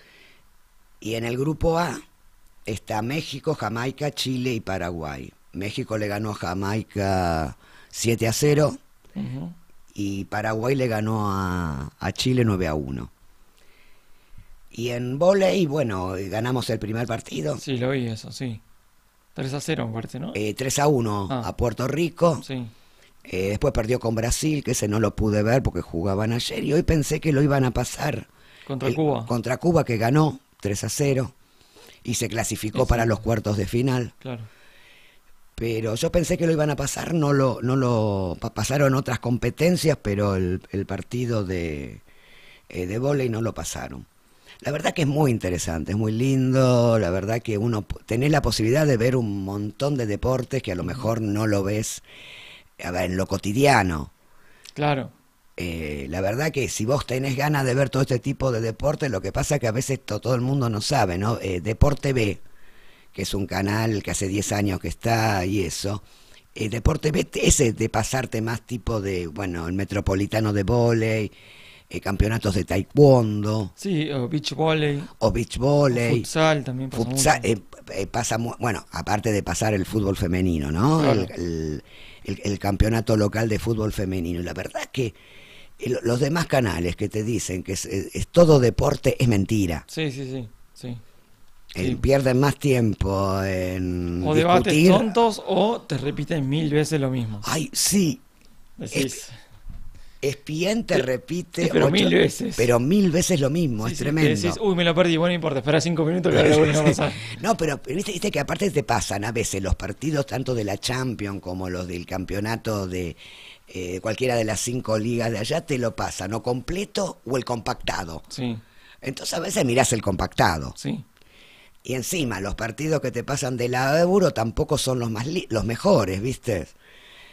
y en el grupo A está México, Jamaica, Chile y Paraguay. México le ganó a Jamaica 7 a 0 y Paraguay le ganó a, Chile 9 a 1. Y en volei, bueno, ganamos el primer partido. Sí, lo vi eso, sí. 3 a 0 parte, ¿no? 3 eh, a 1 ah. a Puerto Rico. Sí. Eh, después perdió con Brasil, que ese no lo pude ver porque jugaban ayer y hoy pensé que lo iban a pasar. Contra Cuba. Contra Cuba, que ganó 3 a 0 y se clasificó para los cuartos de final. Claro pero yo pensé que lo iban a pasar, no lo, no lo pasaron otras competencias, pero el, partido de, eh, volei no lo pasaron. La verdad que es muy interesante, es muy lindo, la verdad que uno tenés la posibilidad de ver un montón de deportes que a lo mejor no lo ves en lo cotidiano. Claro. Eh, la verdad que si vos tenés ganas de ver todo este tipo de deportes, lo que pasa es que a veces todo el mundo no sabe, ¿no? Eh, deporte B, que es un canal que hace 10 años que está y eso. El eh, deporte ese de pasarte más tipo de, bueno, el metropolitano de volei, eh, campeonatos de taekwondo. Sí, o beach volley. O beach volley. futsal también pasa. Futsal, eh, pasa bueno, aparte de pasar el fútbol femenino, ¿no? El, campeonato local de fútbol femenino. La verdad es que los demás canales que te dicen que es, es todo deporte es mentira. Sí, sí, sí. sí él pierden más tiempo en. O debates tontos o te repiten mil veces lo mismo. Ay, sí. Decís. Es, bien te repite. Pero mil veces. Pero mil veces lo mismo, es tremendo. decís, uy, me lo perdí, bueno, no importa, espera cinco minutos que [LAUGHS] a No, pero ¿viste, viste que aparte te pasan a veces los partidos, tanto de la Champions como los del campeonato de. Eh, cualquiera de las cinco ligas de allá te lo pasan, o completo o el compactado. Sí. Entonces a veces mirás el compactado. Sí. Y encima, los partidos que te pasan de lado de Buro tampoco son los, más los mejores, ¿viste?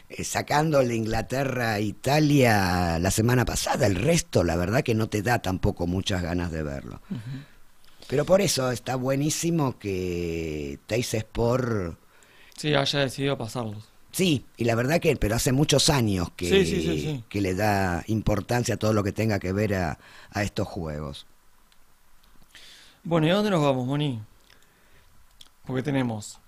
Eh, sacando de Inglaterra Italia la semana pasada, el resto, la verdad que no te da tampoco muchas ganas de verlo. Pero por eso está buenísimo que Teis por Sí, haya decidido pasarlos. Sí, y la verdad que, pero hace muchos años que, que le da importancia a todo lo que tenga que ver a, a estos juegos. Bueno, ¿y dónde nos vamos, Moni? Porque tenemos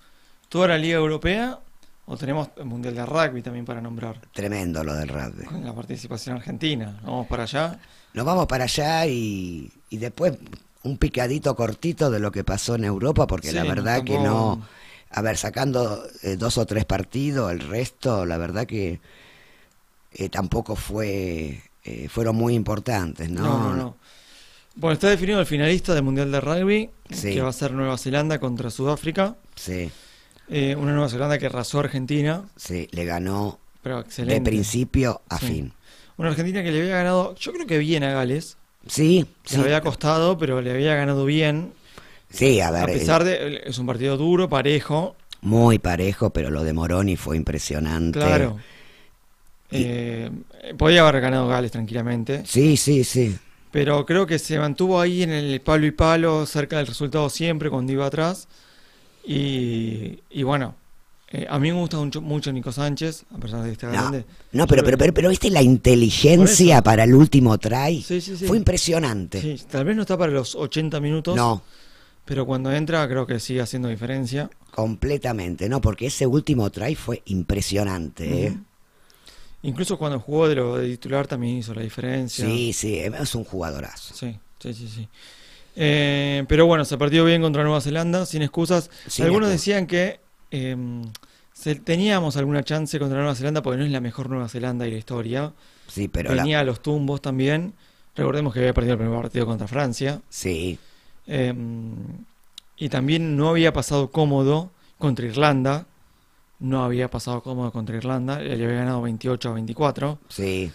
toda la Liga Europea o tenemos el Mundial de Rugby también para nombrar. Tremendo lo del rugby. Con la participación argentina. vamos para allá? Nos vamos para allá y, después un picadito cortito de lo que pasó en Europa, porque la verdad que no... A ver, sacando eh, dos o tres partidos, el resto, la verdad que eh, tampoco fue... Eh, fueron muy importantes, ¿no? No, no, no. Bueno, está definido el finalista del Mundial de Rugby, que va a ser Nueva Zelanda contra Sudáfrica. Sí. Eh, una Nueva Zelanda que arrasó a Argentina. Sí, le ganó de principio a fin. Una Argentina que le había ganado, yo creo que bien a Gales. Sí, Se Le había costado, pero le había ganado bien. Sí, a ver. A pesar de. Es un partido duro, parejo. Muy parejo, pero lo de Moroni fue impresionante. Claro. Eh, podía haber ganado Gales tranquilamente. Sí, sí, sí. Pero creo que se mantuvo ahí en el palo y palo, cerca del resultado siempre cuando iba atrás. Y, bueno, eh, a mí me gusta mucho, Nico Sánchez, a pesar de que grande. No, pero, pero, pero, pero, viste la inteligencia para el último try. Sí, sí, sí. Fue impresionante. tal vez no está para los 80 minutos. No. Pero cuando entra creo que sigue haciendo diferencia. Completamente, ¿no? Porque ese último try fue impresionante. ¿eh? Incluso cuando jugó de, titular también hizo la diferencia. Sí, sí, es un jugadorazo. Sí, sí, sí, sí. Eh, pero bueno, se partió bien contra Nueva Zelanda, sin excusas. Algunos decían que em, teníamos alguna chance contra Nueva Zelanda porque no es la mejor Nueva Zelanda de la historia. Sí, pero Tenía los tumbos también. Recordemos que había perdido el primer partido contra Francia. Sí. Em, y también no había pasado cómodo contra Irlanda, no había pasado cómodo contra Irlanda, le había ganado 28 a 24. Sí.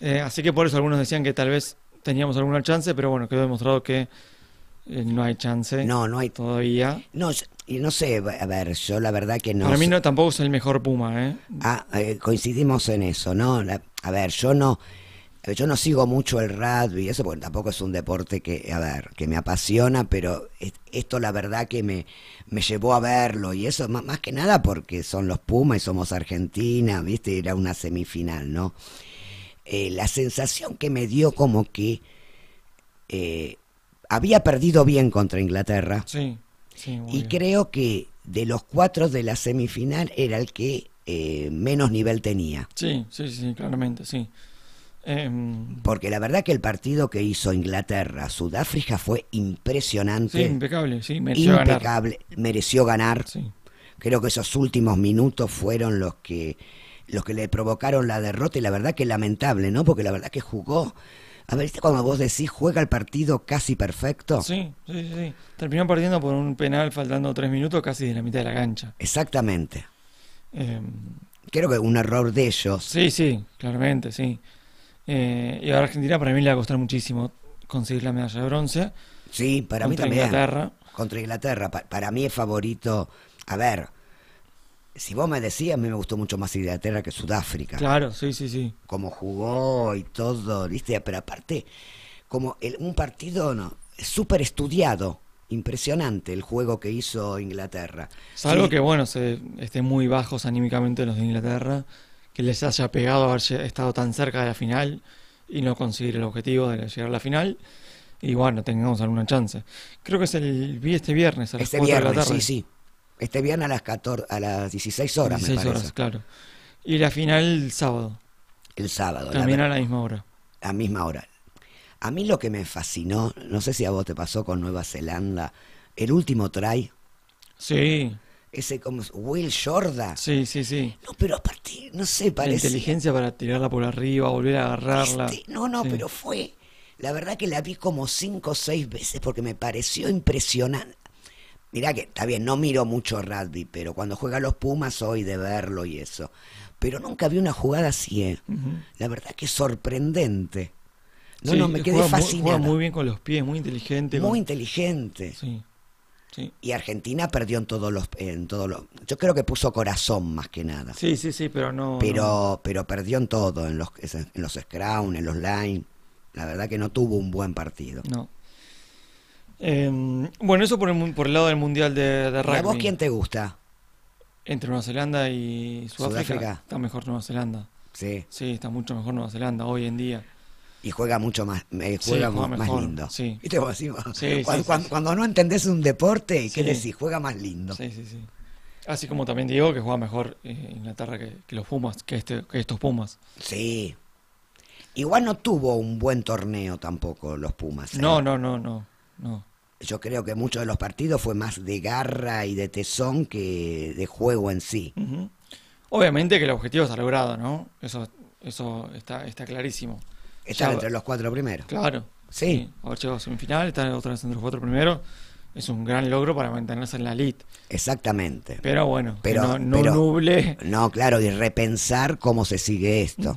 Eh, así que por eso algunos decían que tal vez teníamos alguna chance, pero bueno, quedó demostrado que eh, no hay chance. No, no hay. Todavía. No, y no sé, a ver, yo la verdad que no. Para mí no, tampoco es el mejor Puma, ¿eh? Ah, eh, coincidimos en eso, ¿no? a ver, yo no yo no sigo mucho el rugby, eso porque tampoco es un deporte que, a ver, que me apasiona, pero esto la verdad que me, me llevó a verlo, y eso más, que nada porque son los Pumas y somos Argentina, viste, era una semifinal, ¿no? Eh, la sensación que me dio como que eh, había perdido bien contra Inglaterra. Sí, sí, y creo que de los cuatro de la semifinal era el que eh, menos nivel tenía. Sí, sí, sí, claramente, sí. Em, Porque la verdad que el partido que hizo Inglaterra, Sudáfrica fue impresionante. Sí, impecable, sí, mereció impecable, ganar. mereció ganar. Creo que esos últimos minutos fueron los que los que le provocaron la derrota y la verdad que lamentable, ¿no? Porque la verdad que jugó a ver, ¿viste cuando vos decís juega el partido casi perfecto? Sí, sí, sí. Terminó perdiendo por un penal faltando tres minutos casi de la mitad de la cancha. Exactamente. Em, Creo que un error de ellos. Sí, sí, claramente, sí. Eh, y ahora Argentina para mí le va a costar muchísimo conseguir la medalla de bronce. Sí, para mí también. Inglaterra. Contra Inglaterra. para mí es favorito. A ver, si vos me decías, a mí me gustó mucho más Inglaterra que Sudáfrica. Claro, sí, sí, sí. Como jugó y todo, ¿viste? Pero aparte, como un partido no, súper estudiado. Impresionante el juego que hizo Inglaterra. Salvo que, bueno, se, muy bajos anímicamente los de Inglaterra que les haya pegado haber estado tan cerca de la final y no conseguir el objetivo de llegar a la final. Y bueno, tengamos alguna chance. Creo que es el este viernes este viernes, Sí, sí. Este viernes a las 14, a las 16 horas, me parece. horas, claro. Y la final el sábado. El sábado. También a la misma hora. A la misma hora. A mí lo que me fascinó, no sé si a vos te pasó con Nueva Zelanda, el último try. Sí ese como Will Jordan. Sí, sí, sí. No, pero no sé, parece. inteligencia para tirarla por arriba, volver a agarrarla. Este, no, no, pero fue. La verdad que la vi como cinco o seis veces porque me pareció impresionante. Mirá que está bien, no miro mucho rugby, pero cuando juega los Pumas hoy de verlo y eso. Pero nunca vi una jugada así, ¿eh? La verdad que es sorprendente. No, no, me quedé fascinado. muy bien con los pies, muy inteligente. Muy inteligente. Sí. Y Argentina perdió en todos los, en todos los, yo creo que puso corazón más que nada. Sí, sí, sí, pero no. Pero, pero perdió en todo, en los, en los en los line. La verdad que no tuvo un buen partido. No. Em, bueno, eso por el, lado del mundial de, de rugby. a vos quién te gusta? Entre Nueva Zelanda y Sudáfrica, Sudáfrica. Está mejor Nueva Zelanda. Sí. Sí, está mucho mejor Nueva Zelanda hoy en día y juega mucho más, eh, juega más, lindo. cuando, no entendés un deporte, ¿qué decís? Juega más lindo. Así como también digo que juega mejor eh, Inglaterra que, los Pumas, que, este, estos Pumas. Sí. Igual no tuvo un buen torneo tampoco los Pumas. No, ¿eh? no, no, no, no. Yo creo que muchos de los partidos fue más de garra y de tesón que de juego en sí. Obviamente que el objetivo se ha logrado, ¿no? Eso, eso está, está clarísimo Estar entre los cuatro primeros. Claro. Sí. sí. semifinal, estar otra vez entre los cuatro primeros, es un gran logro para mantenerse en la elite. Exactamente. Pero bueno, no, no nuble. No, claro, y repensar cómo se sigue esto.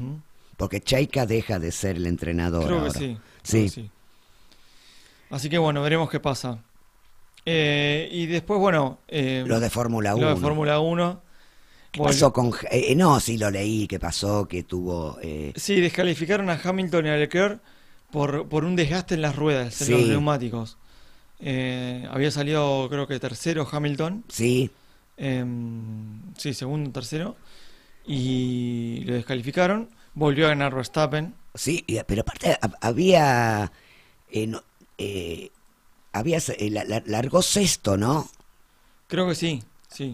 Porque Cheika deja de ser el entrenador. Creo que sí. Sí. Así que bueno, veremos qué pasa. Eh, y después, bueno. Eh, de Fórmula 1. Lo de Fórmula 1. Pues pasó con.? Eh, no, sí lo leí, que pasó, que tuvo. Eh, sí, descalificaron a Hamilton y a Leclerc por, por un desgaste en las ruedas, en los neumáticos. Eh, había salido, creo que tercero Hamilton. Sí. Em, sí, segundo, tercero. Y lo descalificaron. Volvió a ganar Verstappen. Sí, pero aparte había. había largó sexto, ¿no? Creo que sí.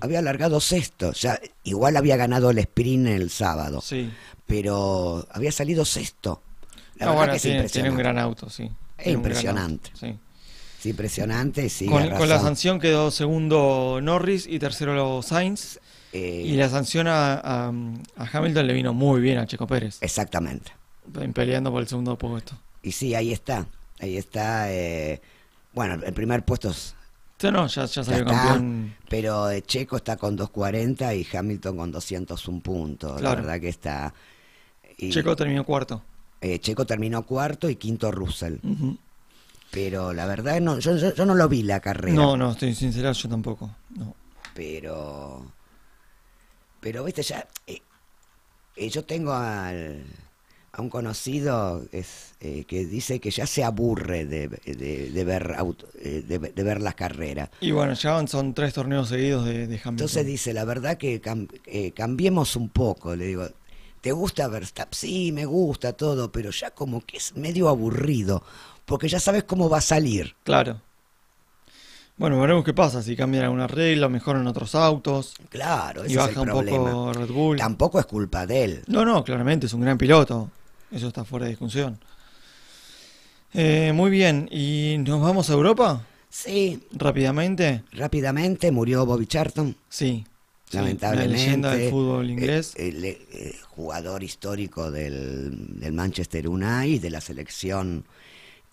Había alargado sexto, ya igual había ganado el sprint el sábado, pero había salido sexto. La tiene, un gran auto, sí. impresionante. impresionante, Con, la sanción quedó segundo Norris y tercero Sainz. Eh, y la sanción a, Hamilton le vino muy bien a Checo Pérez. Exactamente. Peleando por el segundo puesto. Y sí, ahí está. Ahí está. Eh, bueno, el primer puesto es no, ya, salió campeón. pero eh, Checo está con 2.40 y Hamilton con 201 puntos. La verdad que está. Checo terminó cuarto. Eh, Checo terminó cuarto y quinto Russell. Pero la verdad, no, yo, no lo vi la carrera. No, no, estoy sincero, yo tampoco. No. Pero. Pero, viste, ya. Eh, yo tengo al a un conocido es, eh, que dice que ya se aburre de, ver, eh, de, ver las carreras. Y bueno, ya son tres torneos seguidos de, Hamilton. Entonces dice, la verdad que eh, cambiemos un poco, le digo, ¿te gusta Verstappen? Sí, me gusta todo, pero ya como que es medio aburrido, porque ya sabes cómo va a salir. Claro. Bueno, veremos qué pasa, si cambian alguna regla, mejoran otros autos. Claro, y un problema. poco Red Bull. Tampoco es culpa de él. No, no, claramente, es un gran piloto. Eso está fuera de discusión. Eh, muy bien, ¿y nos vamos a Europa? Sí. ¿Rápidamente? Rápidamente murió Bobby Charlton. Sí. Lamentablemente. leyenda del fútbol eh, inglés. Eh, el, jugador histórico del, Manchester United, de la selección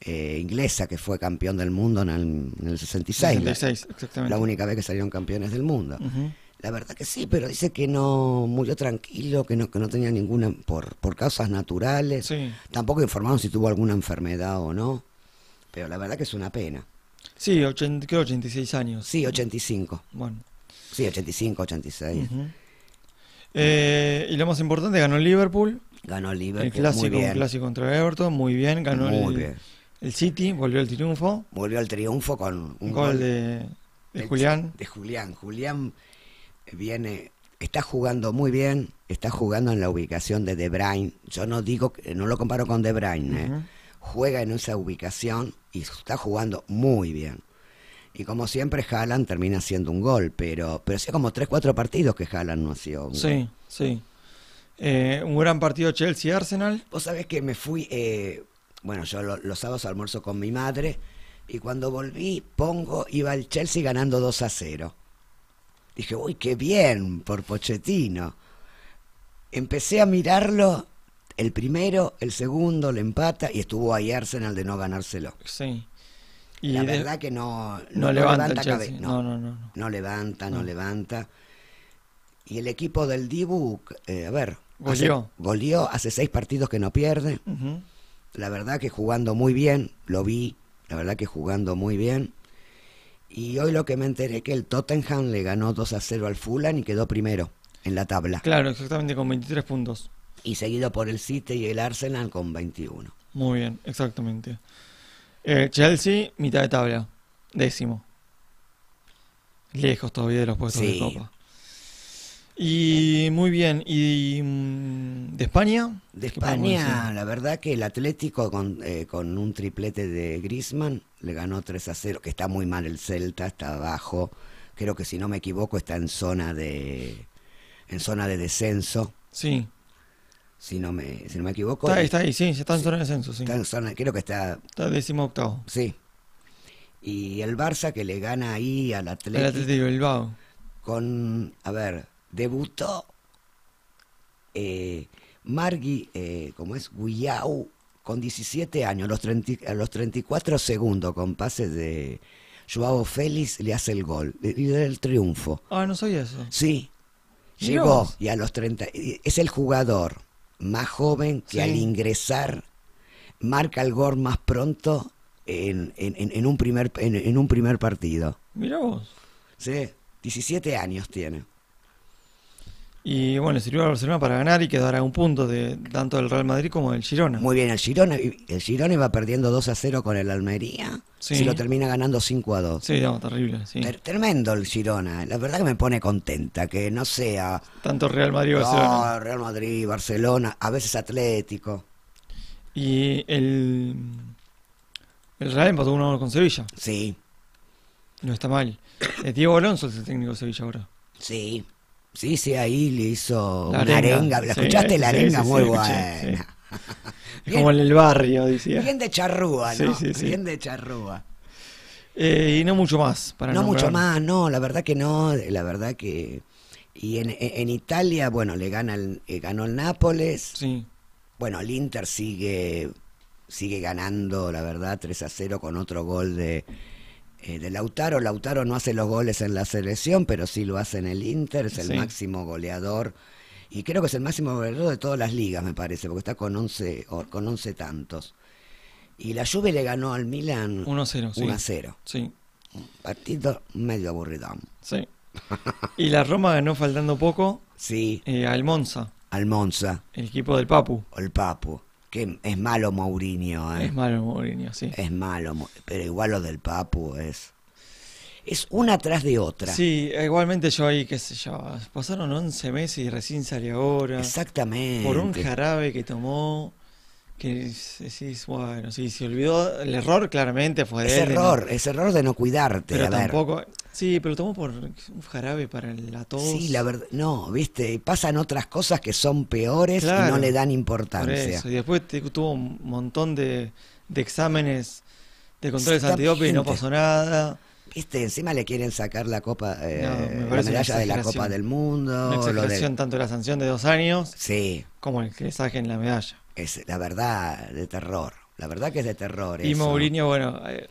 inglesa que fue campeón del mundo en el, en el 66. 66 exactamente. La única vez que salieron campeones del mundo. La verdad que sí, pero dice que no murió tranquilo, que no, que no tenía ninguna, por, por causas naturales. Tampoco informaron si tuvo alguna enfermedad o no. Pero la verdad que es una pena. Sí, ochenta creo 86 años. Sí, 85. Bueno. Sí, 85, 86. eh, y lo más importante, ganó el Liverpool. Ganó Liverpool. El clásico, muy bien. clásico contra Everton, muy bien. Ganó muy el, bien. el City, volvió al triunfo. Volvió al triunfo con un gol, de, Julián. De Julián. Julián viene, está jugando muy bien, está jugando en la ubicación de De Bruyne. Yo no digo, no lo comparo con De Bruyne, ¿eh? juega en esa ubicación y está jugando muy bien. Y como siempre, jalan termina siendo un gol, pero pero hacía como 3-4 partidos que jalan no ha sido un Sí, sí. Eh, un gran partido Chelsea-Arsenal. Vos sabés que me fui, eh, bueno, yo los sábados almuerzo con mi madre y cuando volví, pongo, iba el Chelsea ganando 2 a 0. Dije, uy, qué bien, por Pochettino. Empecé a mirarlo el primero, el segundo, le empata y estuvo ahí Arsenal de no ganárselo. Sí. la verdad que no, no, levanta, No, no, no, no, levanta, no. levanta. Y el equipo del Dibu, eh, a ver. volvió Hace, hace seis partidos que no pierde. La verdad que jugando muy bien, lo vi, la verdad que jugando muy bien. Y hoy lo que me enteré es que el Tottenham le ganó 2 a 0 al Fulham y quedó primero en la tabla. Claro, exactamente con 23 puntos. Y seguido por el City y el Arsenal con 21. Muy bien, exactamente. Eh, Chelsea, mitad de tabla, décimo. Lejos todavía de los puestos de Copa. Y muy bien, ¿y mm, de España? De España, la verdad que el Atlético con, eh, un triplete de Grisman le ganó 3 a 0, que está muy mal el Celta, está abajo. Creo que si no me equivoco está en zona de en zona de descenso. Sí. Si no me, si me equivoco. Está, ahí, está ahí, sí, está en zona de descenso, sí. Está en zona, creo que está. Está décimo octavo. Sí. Y el Barça que le gana ahí al Atlético. El Atlético Bilbao. Con, a ver, debutó eh, Margui, eh, como es, Guiau, con 17 años, a los, a los 34 segundos, con pases de Joao Félix, le hace el gol y le da el triunfo. Ah, no soy eso. Sí, llegó y a los 30, es el jugador más joven que al ingresar marca el gol más pronto en, en, un primer, en, un primer partido. Mira vos. Sí, 17 años tiene. Y bueno, sirvió al Barcelona para ganar y quedará un punto de tanto del Real Madrid como del Girona. Muy bien, el Girona, el Girona iba perdiendo 2 a 0 con el Almería. Sí. Si lo termina ganando 5 a 2. Sí, no, terrible. Sí. tremendo el Girona. La verdad que me pone contenta que no sea. Tanto Real Madrid Barcelona. No, Real Madrid, Barcelona, a veces Atlético. Y el. El Real empató 1 con Sevilla. Sí. No está mal. Eh, Diego Alonso es el técnico de Sevilla ahora. Sí. Sí, sí, ahí le hizo una arenga. ¿La escuchaste? La arenga muy buena. [LAUGHS] Como en el barrio, decía. Bien de charrúa, ¿no? Bien de charrúa. Eh, y no mucho más. Para no mucho más, no, la verdad que no, la verdad que... Y en, e, en Italia, bueno, le gana eh, ganó el Nápoles. Sí. Bueno, el Inter sigue, sigue ganando, la verdad, 3 a 0 con otro gol de eh, de Lautaro. Lautaro no hace los goles en la selección, pero sí lo hace en el Inter, es el máximo goleador. Y creo que es el máximo goleador de todas las ligas, me parece, porque está con 11, con 11 tantos. Y la Juve le ganó al Milan 1-0. Sí. partido medio aburridón. Sí. y la Roma ganó faltando poco. Sí. Eh, al Monza. Al Monza. El equipo del Papu. El Papu. Que es malo Mourinho, ¿eh? Es malo Mourinho, sí. Es malo, pero igual lo del Papu es. Es una tras de otra. Sí, igualmente yo ahí, qué sé yo, pasaron 11 meses y recién salió ahora. Exactamente. Por un jarabe que tomó, que decís, bueno, sí, se olvidó. El error claramente fue de es Error, es error de no cuidarte. tampoco, Sí, pero lo por un jarabe para el tos. Sí, la verdad, no, viste, pasan otras cosas que son peores y no le dan importancia. Y después tuvo un montón de, de exámenes de controles antidoping y no pasó nada. Viste, encima le quieren sacar la copa, eh, la medalla de la Copa del Mundo. Una exageración de... tanto la sanción de dos años sí. como el que le saquen la medalla. Es la verdad de terror, la verdad que es de terror. Y Mourinho, bueno, eh,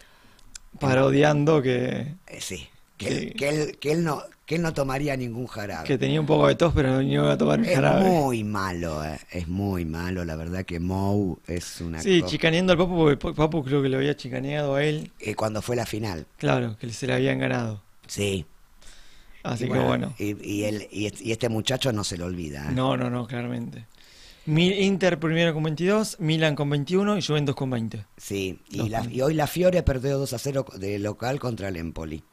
parodiando que... Eh, sí que, él, que, él, no, que no tomaría ningún jarabe. Que tenía un poco de tos, pero no iba a tomar jarabe. Es muy malo, eh, es muy malo. La verdad que Mou es una. Sí, chicaneando al Papu, porque Papu creo que lo había chicaneado a él. Eh, cuando fue la final. Claro, que se le habían ganado. Sí. Así que bueno. Y, él, y, este muchacho no se lo olvida. Eh. No, no, no, claramente. Inter primero con 22, Milan con 21 y Juventus con 20. Sí, y, hoy la Fiore perdido 2 a 0 de local contra el Empoli.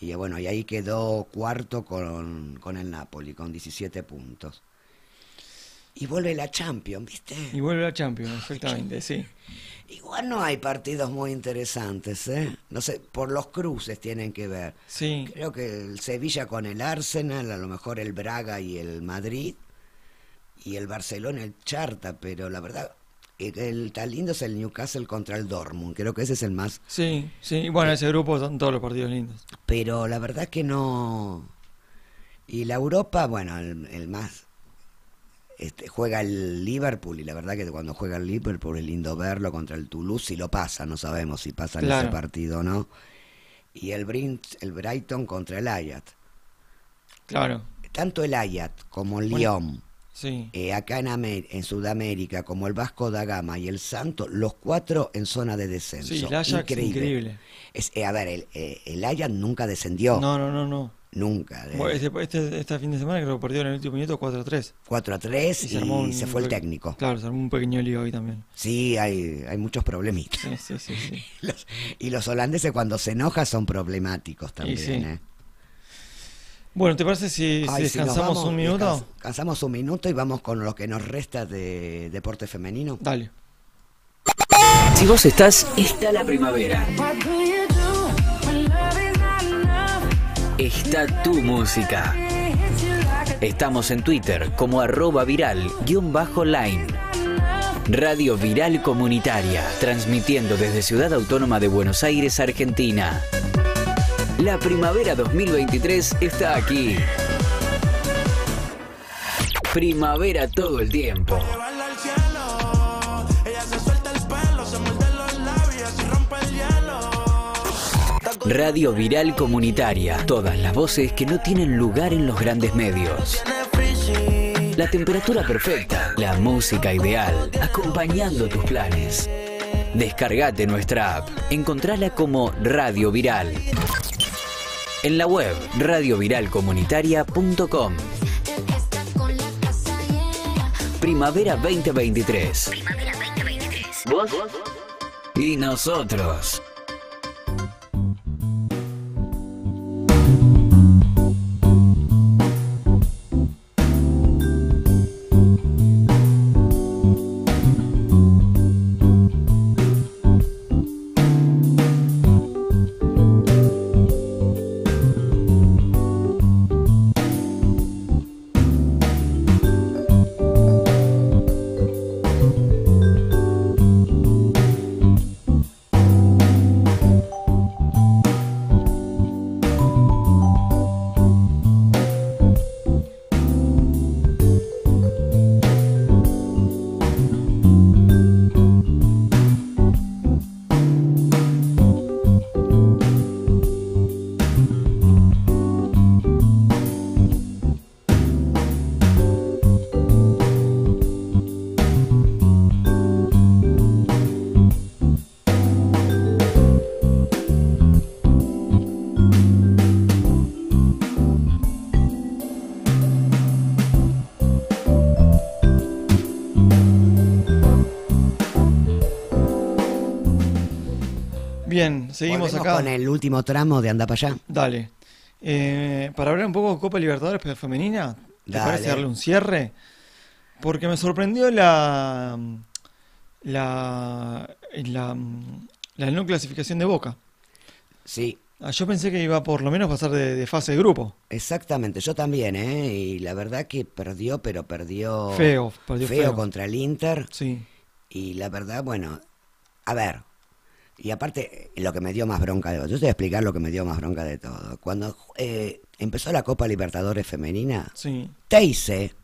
Y bueno, y ahí quedó cuarto con, el Napoli, con 17 puntos. Y vuelve la Champions, ¿viste? Y vuelve la Champions, exactamente, sí. Igual no hay partidos muy interesantes, ¿eh? No sé, por los cruces tienen que ver. Sí. Creo que el Sevilla con el Arsenal, a lo mejor el Braga y el Madrid, y el Barcelona el Charta, pero la verdad, el, tan lindo es el Newcastle contra el Dortmund, creo que ese es el más... Sí, sí, bueno, ese grupo son todos los partidos lindos. Pero la verdad es que no... Y la Europa, bueno, el, más... Este, juega el Liverpool y la verdad que cuando juega el Liverpool es lindo verlo contra el Toulouse Y lo pasa, no sabemos si pasa en ese partido o no. Y el, el Brighton contra el Ayat. Claro. Tanto el Ayat como el Lyon eh, acá en, en Sudamérica, como el Vasco da Gama y el Santo, los cuatro en zona de descenso. el increíble. increíble. Es, eh, a ver, el, eh, el Ajax nunca descendió. No, no, no, no. Nunca. Este, este, este, fin de semana creo que perdió en el último minuto 4 a 3. 4 a 3 y, se, fue el técnico. Claro, se armó un pequeño lío ahí también. Sí, hay, hay muchos problemitas. Sí, [LAUGHS] y los holandeses cuando se enojan son problemáticos también. ¿eh? Bueno, ¿te parece si, descansamos un minuto? Descansamos un minuto y vamos con lo que nos resta de deporte femenino. Dale. Si vos estás, está la primavera. Está tu música. Estamos en Twitter como arroba viral line. Radio Viral Comunitaria, transmitiendo desde Ciudad Autónoma de Buenos Aires, Argentina. La primavera 2023 está aquí. Primavera todo el tiempo. Radio Viral Comunitaria. Todas las voces que no tienen lugar en los grandes medios. La temperatura perfecta, la música ideal, acompañando tus planes. Descargate nuestra app. Encontrala como Radio Viral en la web radioviralcomunitaria.com. Primavera 2023. Primavera 2023. ¿Vos? Y nosotros. Seguimos acá. con el último tramo de Anda para allá. Dale. Eh, para hablar un poco de Copa Libertadores femenina, ¿te parece darle un cierre? Porque me sorprendió la la, la, no clasificación de Boca. Sí. Ah, yo pensé que iba por lo menos a pasar de, fase de grupo. Exactamente, yo también, ¿eh? Y la verdad que perdió, pero perdió. Feo, perdió feo, feo. contra el Inter. Sí. Y la verdad, bueno, a ver, y aparte, lo que me dio más bronca de todo, yo te voy a explicar lo que me dio más bronca de todo. Cuando eh, empezó la Copa Libertadores Femenina, sí. Teise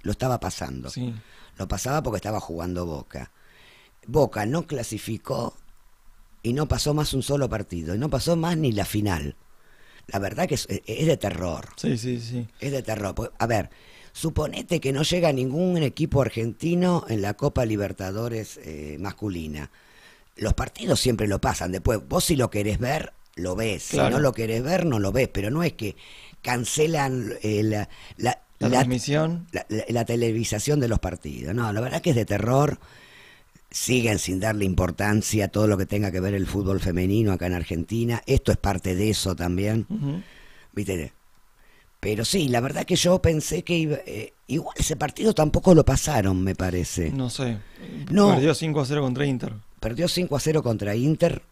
lo estaba pasando. Lo pasaba porque estaba jugando Boca. Boca no clasificó y no pasó más un solo partido, y no pasó más ni la final. La verdad que es, de terror. Sí, sí, sí. Es de terror. Pues, a ver, suponete que no llega ningún equipo argentino en la Copa Libertadores eh, masculina los partidos siempre lo pasan. Después, vos si lo querés ver, lo ves. Si no lo querés ver, no lo ves. Pero no es que cancelan eh, la, la, La, televisación de los partidos. No, la verdad que es de terror. Siguen sin darle importancia a todo lo que tenga que ver el fútbol femenino acá en Argentina. Esto es parte de eso también. ¿Viste? Pero sí, la verdad que yo pensé que eh, igual ese partido tampoco lo pasaron, me parece. No sé. No. Perdió 5 a 0 contra Inter perdió 5 a 0 contra Inter.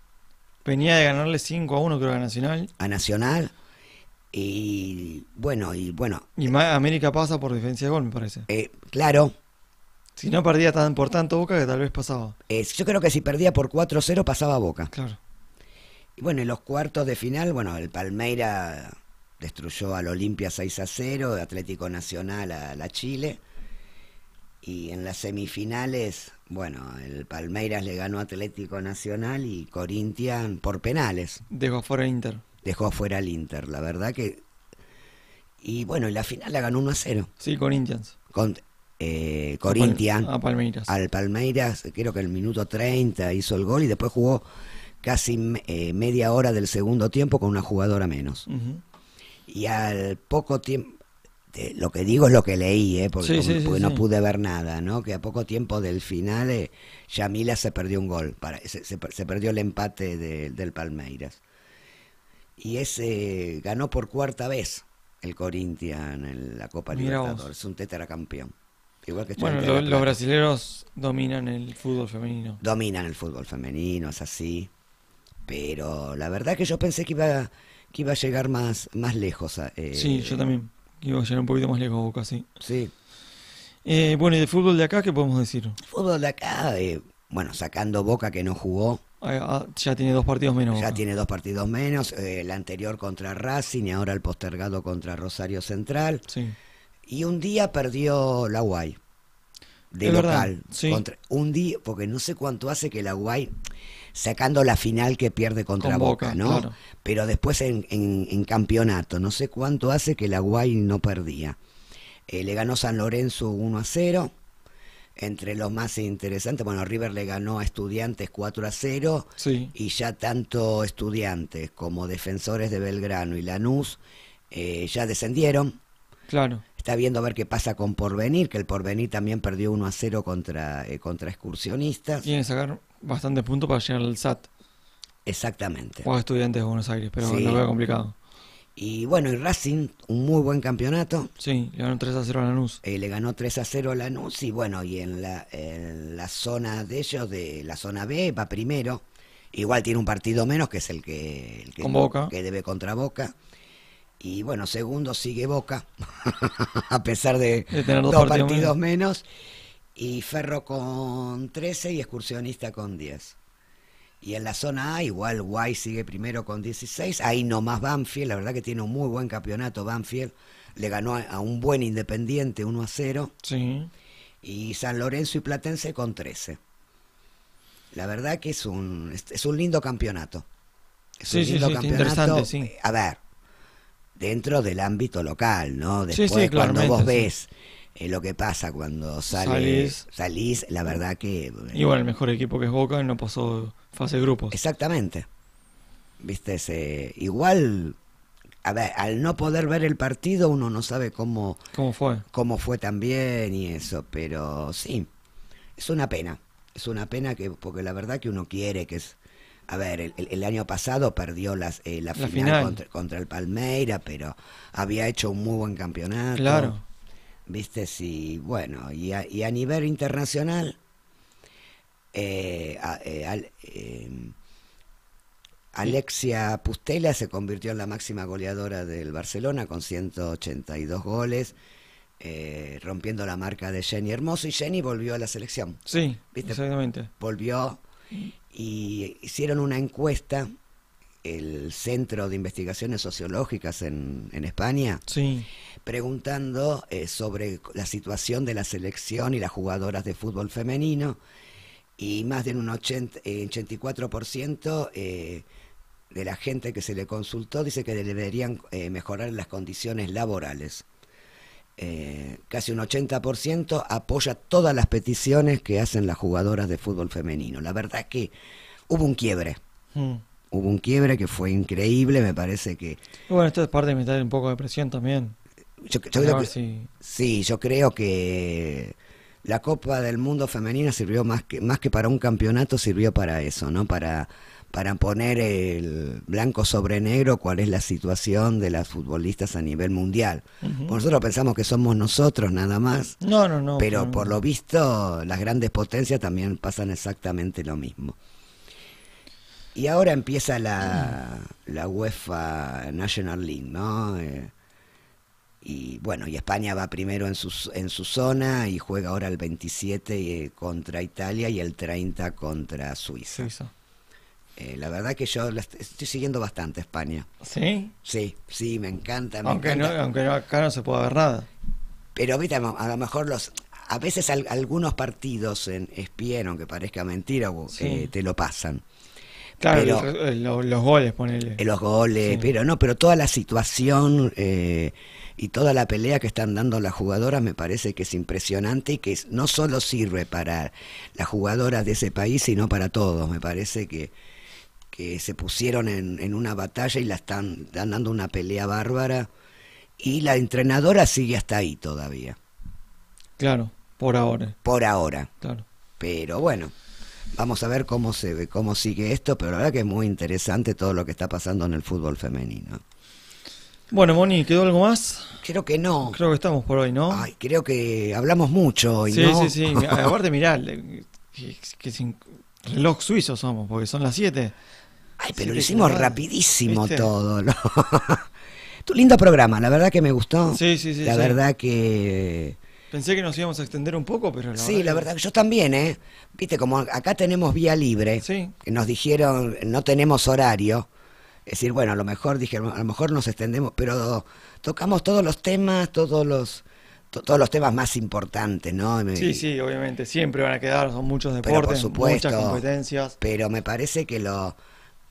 Venía de ganarle 5 a 1 creo a Nacional. A Nacional. Y bueno, y bueno. Y América pasa por diferencia de gol, me parece. Eh, claro. Si no perdía tan por tanto Boca que tal vez pasaba. Eh, yo creo que si perdía por 4 a 0 pasaba Boca. Claro. Y bueno, en los cuartos de final, bueno, el Palmeira destruyó al Olimpia 6 a 0, Atlético Nacional a la Chile. Y en las semifinales bueno, el Palmeiras le ganó Atlético Nacional y Corinthians por penales. Dejó fuera al Inter. Dejó fuera el Inter, la verdad que... Y bueno, la final la ganó 1 a 0. Sí, Corinthians. Con, eh, Corinthians. Palmeiras. Al Palmeiras, creo que el minuto 30 hizo el gol y después jugó casi eh, media hora del segundo tiempo con una jugadora menos. Y al poco tiempo, este, lo que digo es lo que leí, ¿eh? porque, no pude ver nada, ¿no? Que a poco tiempo del final eh, Yamila se perdió un gol, para, se, perdió el empate del Palmeiras. Y ese ganó por cuarta vez el Corinthians en la Copa Libertadores, es un tetracampeón. Igual que bueno, los brasileños dominan el fútbol femenino. Dominan el fútbol femenino, es así. Pero la verdad que yo pensé que iba, que iba a llegar más, más lejos. Eh, sí, yo también. Iba a llegar un poquito más lejos Boca, sí. Sí. Eh, bueno, ¿y de fútbol de acá qué podemos decir? Fútbol de acá, eh, bueno, sacando Boca que no jugó. Ah, ah, ya tiene dos partidos menos. Ya tiene dos partidos menos. Eh, el anterior contra Racing y ahora el postergado contra Rosario Central. Sí. Y un día perdió la Guay De local. sí. un día, porque no sé cuánto hace que la Guay sacando la final que pierde contra Boca, ¿no? Pero después en, en, campeonato, no sé cuánto hace que la Guay no perdía. Eh, le ganó San Lorenzo 1 a 0. Entre los más interesantes, bueno, River le ganó a Estudiantes 4 a 0. Sí. Y ya tanto Estudiantes como Defensores de Belgrano y Lanús eh, ya descendieron. Claro está viendo a ver qué pasa con Porvenir, que el Porvenir también perdió 1 a 0 contra, eh, contra Excursionistas. Tiene sacaron... Bastante puntos para llenar el SAT. Exactamente. O estudiantes de Buenos Aires, pero lo veo complicado. Y bueno, y Racing, un muy buen campeonato. Sí, le ganó 3 a 0 a Lanús. Eh, le ganó 3 a 0 a Lanús y bueno, y en la, en la zona de ellos, de la zona B, va primero. Igual tiene un partido menos, que es el que, el que, que debe contra Boca. Y bueno, segundo sigue Boca, [LAUGHS] a pesar de, tener dos, partidos, menos y Ferro con 13 y Excursionista con 10. Y en la zona A, igual Guay sigue primero con 16, ahí nomás Banfield, la verdad que tiene un muy buen campeonato Banfield, le ganó a, un buen Independiente 1 a 0. Sí. Y San Lorenzo y Platense con 13. La verdad que es un, es un lindo campeonato. Es un lindo campeonato. Eh, a ver, dentro del ámbito local, ¿no? Después cuando vos ves lo que pasa cuando salís. salís la verdad que... Eh, igual el mejor equipo que es Boca no pasó fase de grupos. Exactamente. Viste, ese, igual, a ver, al no poder ver el partido uno no sabe cómo... ¿Cómo fue? Cómo fue también y eso, pero sí, es una pena. Es una pena que, porque la verdad que uno quiere que es... A ver, el, año pasado perdió las, eh, la, final, Contra, contra, el Palmeira, pero había hecho un muy buen campeonato. Claro. ¿viste? Sí, bueno, y a, nivel internacional, eh, eh, eh, Alexia Pustela se convirtió en la máxima goleadora del Barcelona con 182 goles. rompiendo la marca de Jenny Hermoso y Jenny volvió a la selección. Sí, ¿viste? exactamente. Volvió y hicieron una encuesta el Centro de Investigaciones Sociológicas en, en España. Sí preguntando eh, sobre la situación de la selección y las jugadoras de fútbol femenino y más de un 84% eh, eh, de la gente que se le consultó dice que deberían eh, mejorar las condiciones laborales. casi un 80% apoya todas las peticiones que hacen las jugadoras de fútbol femenino. La verdad es que hubo un quiebre. Hmm. hubo un quiebre que fue increíble, me parece que... Bueno, esto es parte de meter un poco de presión también. Yo, creo ah, sí. yo creo que la Copa del Mundo Femenina sirvió más que, más que para un campeonato, sirvió para eso, ¿no? Para, para poner el blanco sobre negro cuál es la situación de las futbolistas a nivel mundial. Nosotros pensamos que somos nosotros nada más. No, no, no. Pero por lo visto las grandes potencias también pasan exactamente lo mismo. Y ahora empieza la, la UEFA National League, ¿no? Eh, y bueno, y España va primero en su, en su zona y juega ahora el 27 eh, contra Italia y el 30 contra Suiza. Eh, la verdad que yo estoy siguiendo bastante España. ¿Sí? Sí, sí, me encanta. aunque, No, acá no se puede ver nada. Pero a lo mejor los, a veces algunos partidos en que aunque parezca mentira, eh, te lo pasan. Claro, los, goles, ponele. Eh, los goles, pero no, pero toda la situación eh, y toda la pelea que están dando las jugadoras me parece que es impresionante y que no solo sirve para las jugadoras de ese país, sino para todos. Me parece que, que se pusieron en, una batalla y la están, están dando una pelea bárbara. Y la entrenadora sigue hasta ahí todavía. Claro, por ahora. Por ahora. Claro. Pero bueno. Vamos a ver cómo se cómo sigue esto, pero la verdad que es muy interesante todo lo que está pasando en el fútbol femenino. Bueno, Moni, ¿quedó algo más? Creo que no. Creo que estamos por hoy, ¿no? Ay, creo que hablamos mucho hoy, ¿no? Sí, sí, sí. [LAUGHS] Aparte, mirá, que, sin reloj suizo somos, porque son las 7. Ay, pero lo hicimos rapidísimo todo. [LAUGHS] tu lindo programa, la verdad que me gustó. Sí, sí, sí. La verdad que Pensé que nos íbamos a extender un poco, pero la Sí, la verdad, que yo también, ¿eh? Viste, como acá tenemos vía libre, que nos dijeron, no tenemos horario. Es decir, bueno, a lo mejor dijeron, a lo mejor nos extendemos, pero tocamos todos los temas, todos los todos los temas más importantes, ¿no? Sí, sí, obviamente, siempre van a quedar, son muchos deportes, muchas competencias. Pero me parece que lo,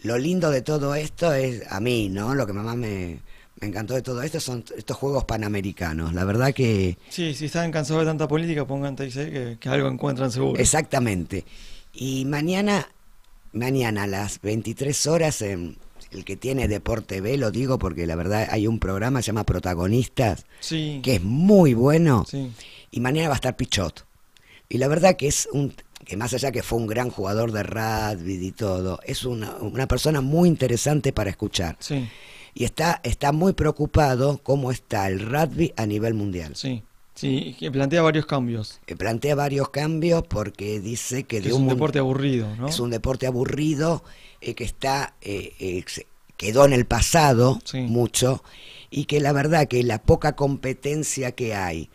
lo lindo de todo esto es a mí, ¿no? Lo que mamá me me encantó de todo esto son estos juegos panamericanos. La verdad que. Sí, si están cansados de tanta política, pongan que, algo encuentran seguro. Exactamente. Y mañana, mañana a las 23 horas, el que tiene Deporte B, lo digo porque la verdad hay un programa que se llama Protagonistas, que es muy bueno. Y mañana va a estar Pichot. Y la verdad que es un que más allá que fue un gran jugador de rugby y todo, es una, una persona muy interesante para escuchar y está, está muy preocupado cómo está el rugby a nivel mundial. Sí. Sí, plantea varios cambios. Eh, plantea varios cambios porque dice que, es un, deporte aburrido, ¿no? Es un deporte aburrido eh, que está eh, quedó en el pasado mucho y que la verdad que la poca competencia que hay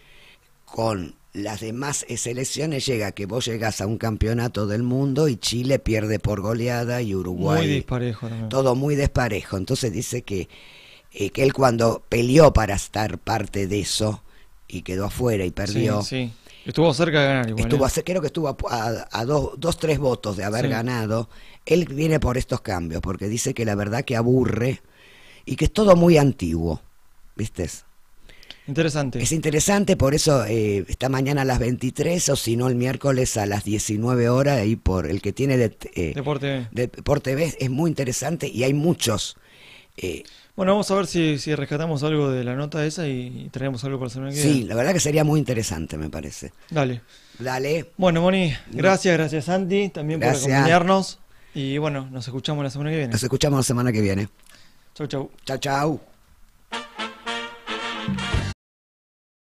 con las demás selecciones llega que vos llegas a un campeonato del mundo y Chile pierde por goleada y Uruguay. Muy disparejo Todo muy desparejo. Entonces dice que, eh, que él cuando peleó para estar parte de eso y quedó afuera y perdió. Sí, sí. Estuvo cerca de ganar igual. Estuvo, ¿eh? Creo que estuvo a, dos, dos, tres votos de haber ganado. Él viene por estos cambios porque dice que la verdad que aburre y que es todo muy antiguo. ¿Viste? Interesante. Es interesante, por eso eh, está mañana a las 23 o si no el miércoles a las 19 horas y por el que tiene eh, de, Deporte. Deporte B es muy interesante y hay muchos. Eh. bueno, vamos a ver si, rescatamos algo de la nota esa y, traemos algo para la Sí, la verdad que sería muy interesante, me parece. Dale. Dale. Bueno, Moni, gracias, gracias Andy también por acompañarnos. Y bueno, nos escuchamos la semana que viene. Nos escuchamos la semana que viene. Chau, chau. Chau, chau.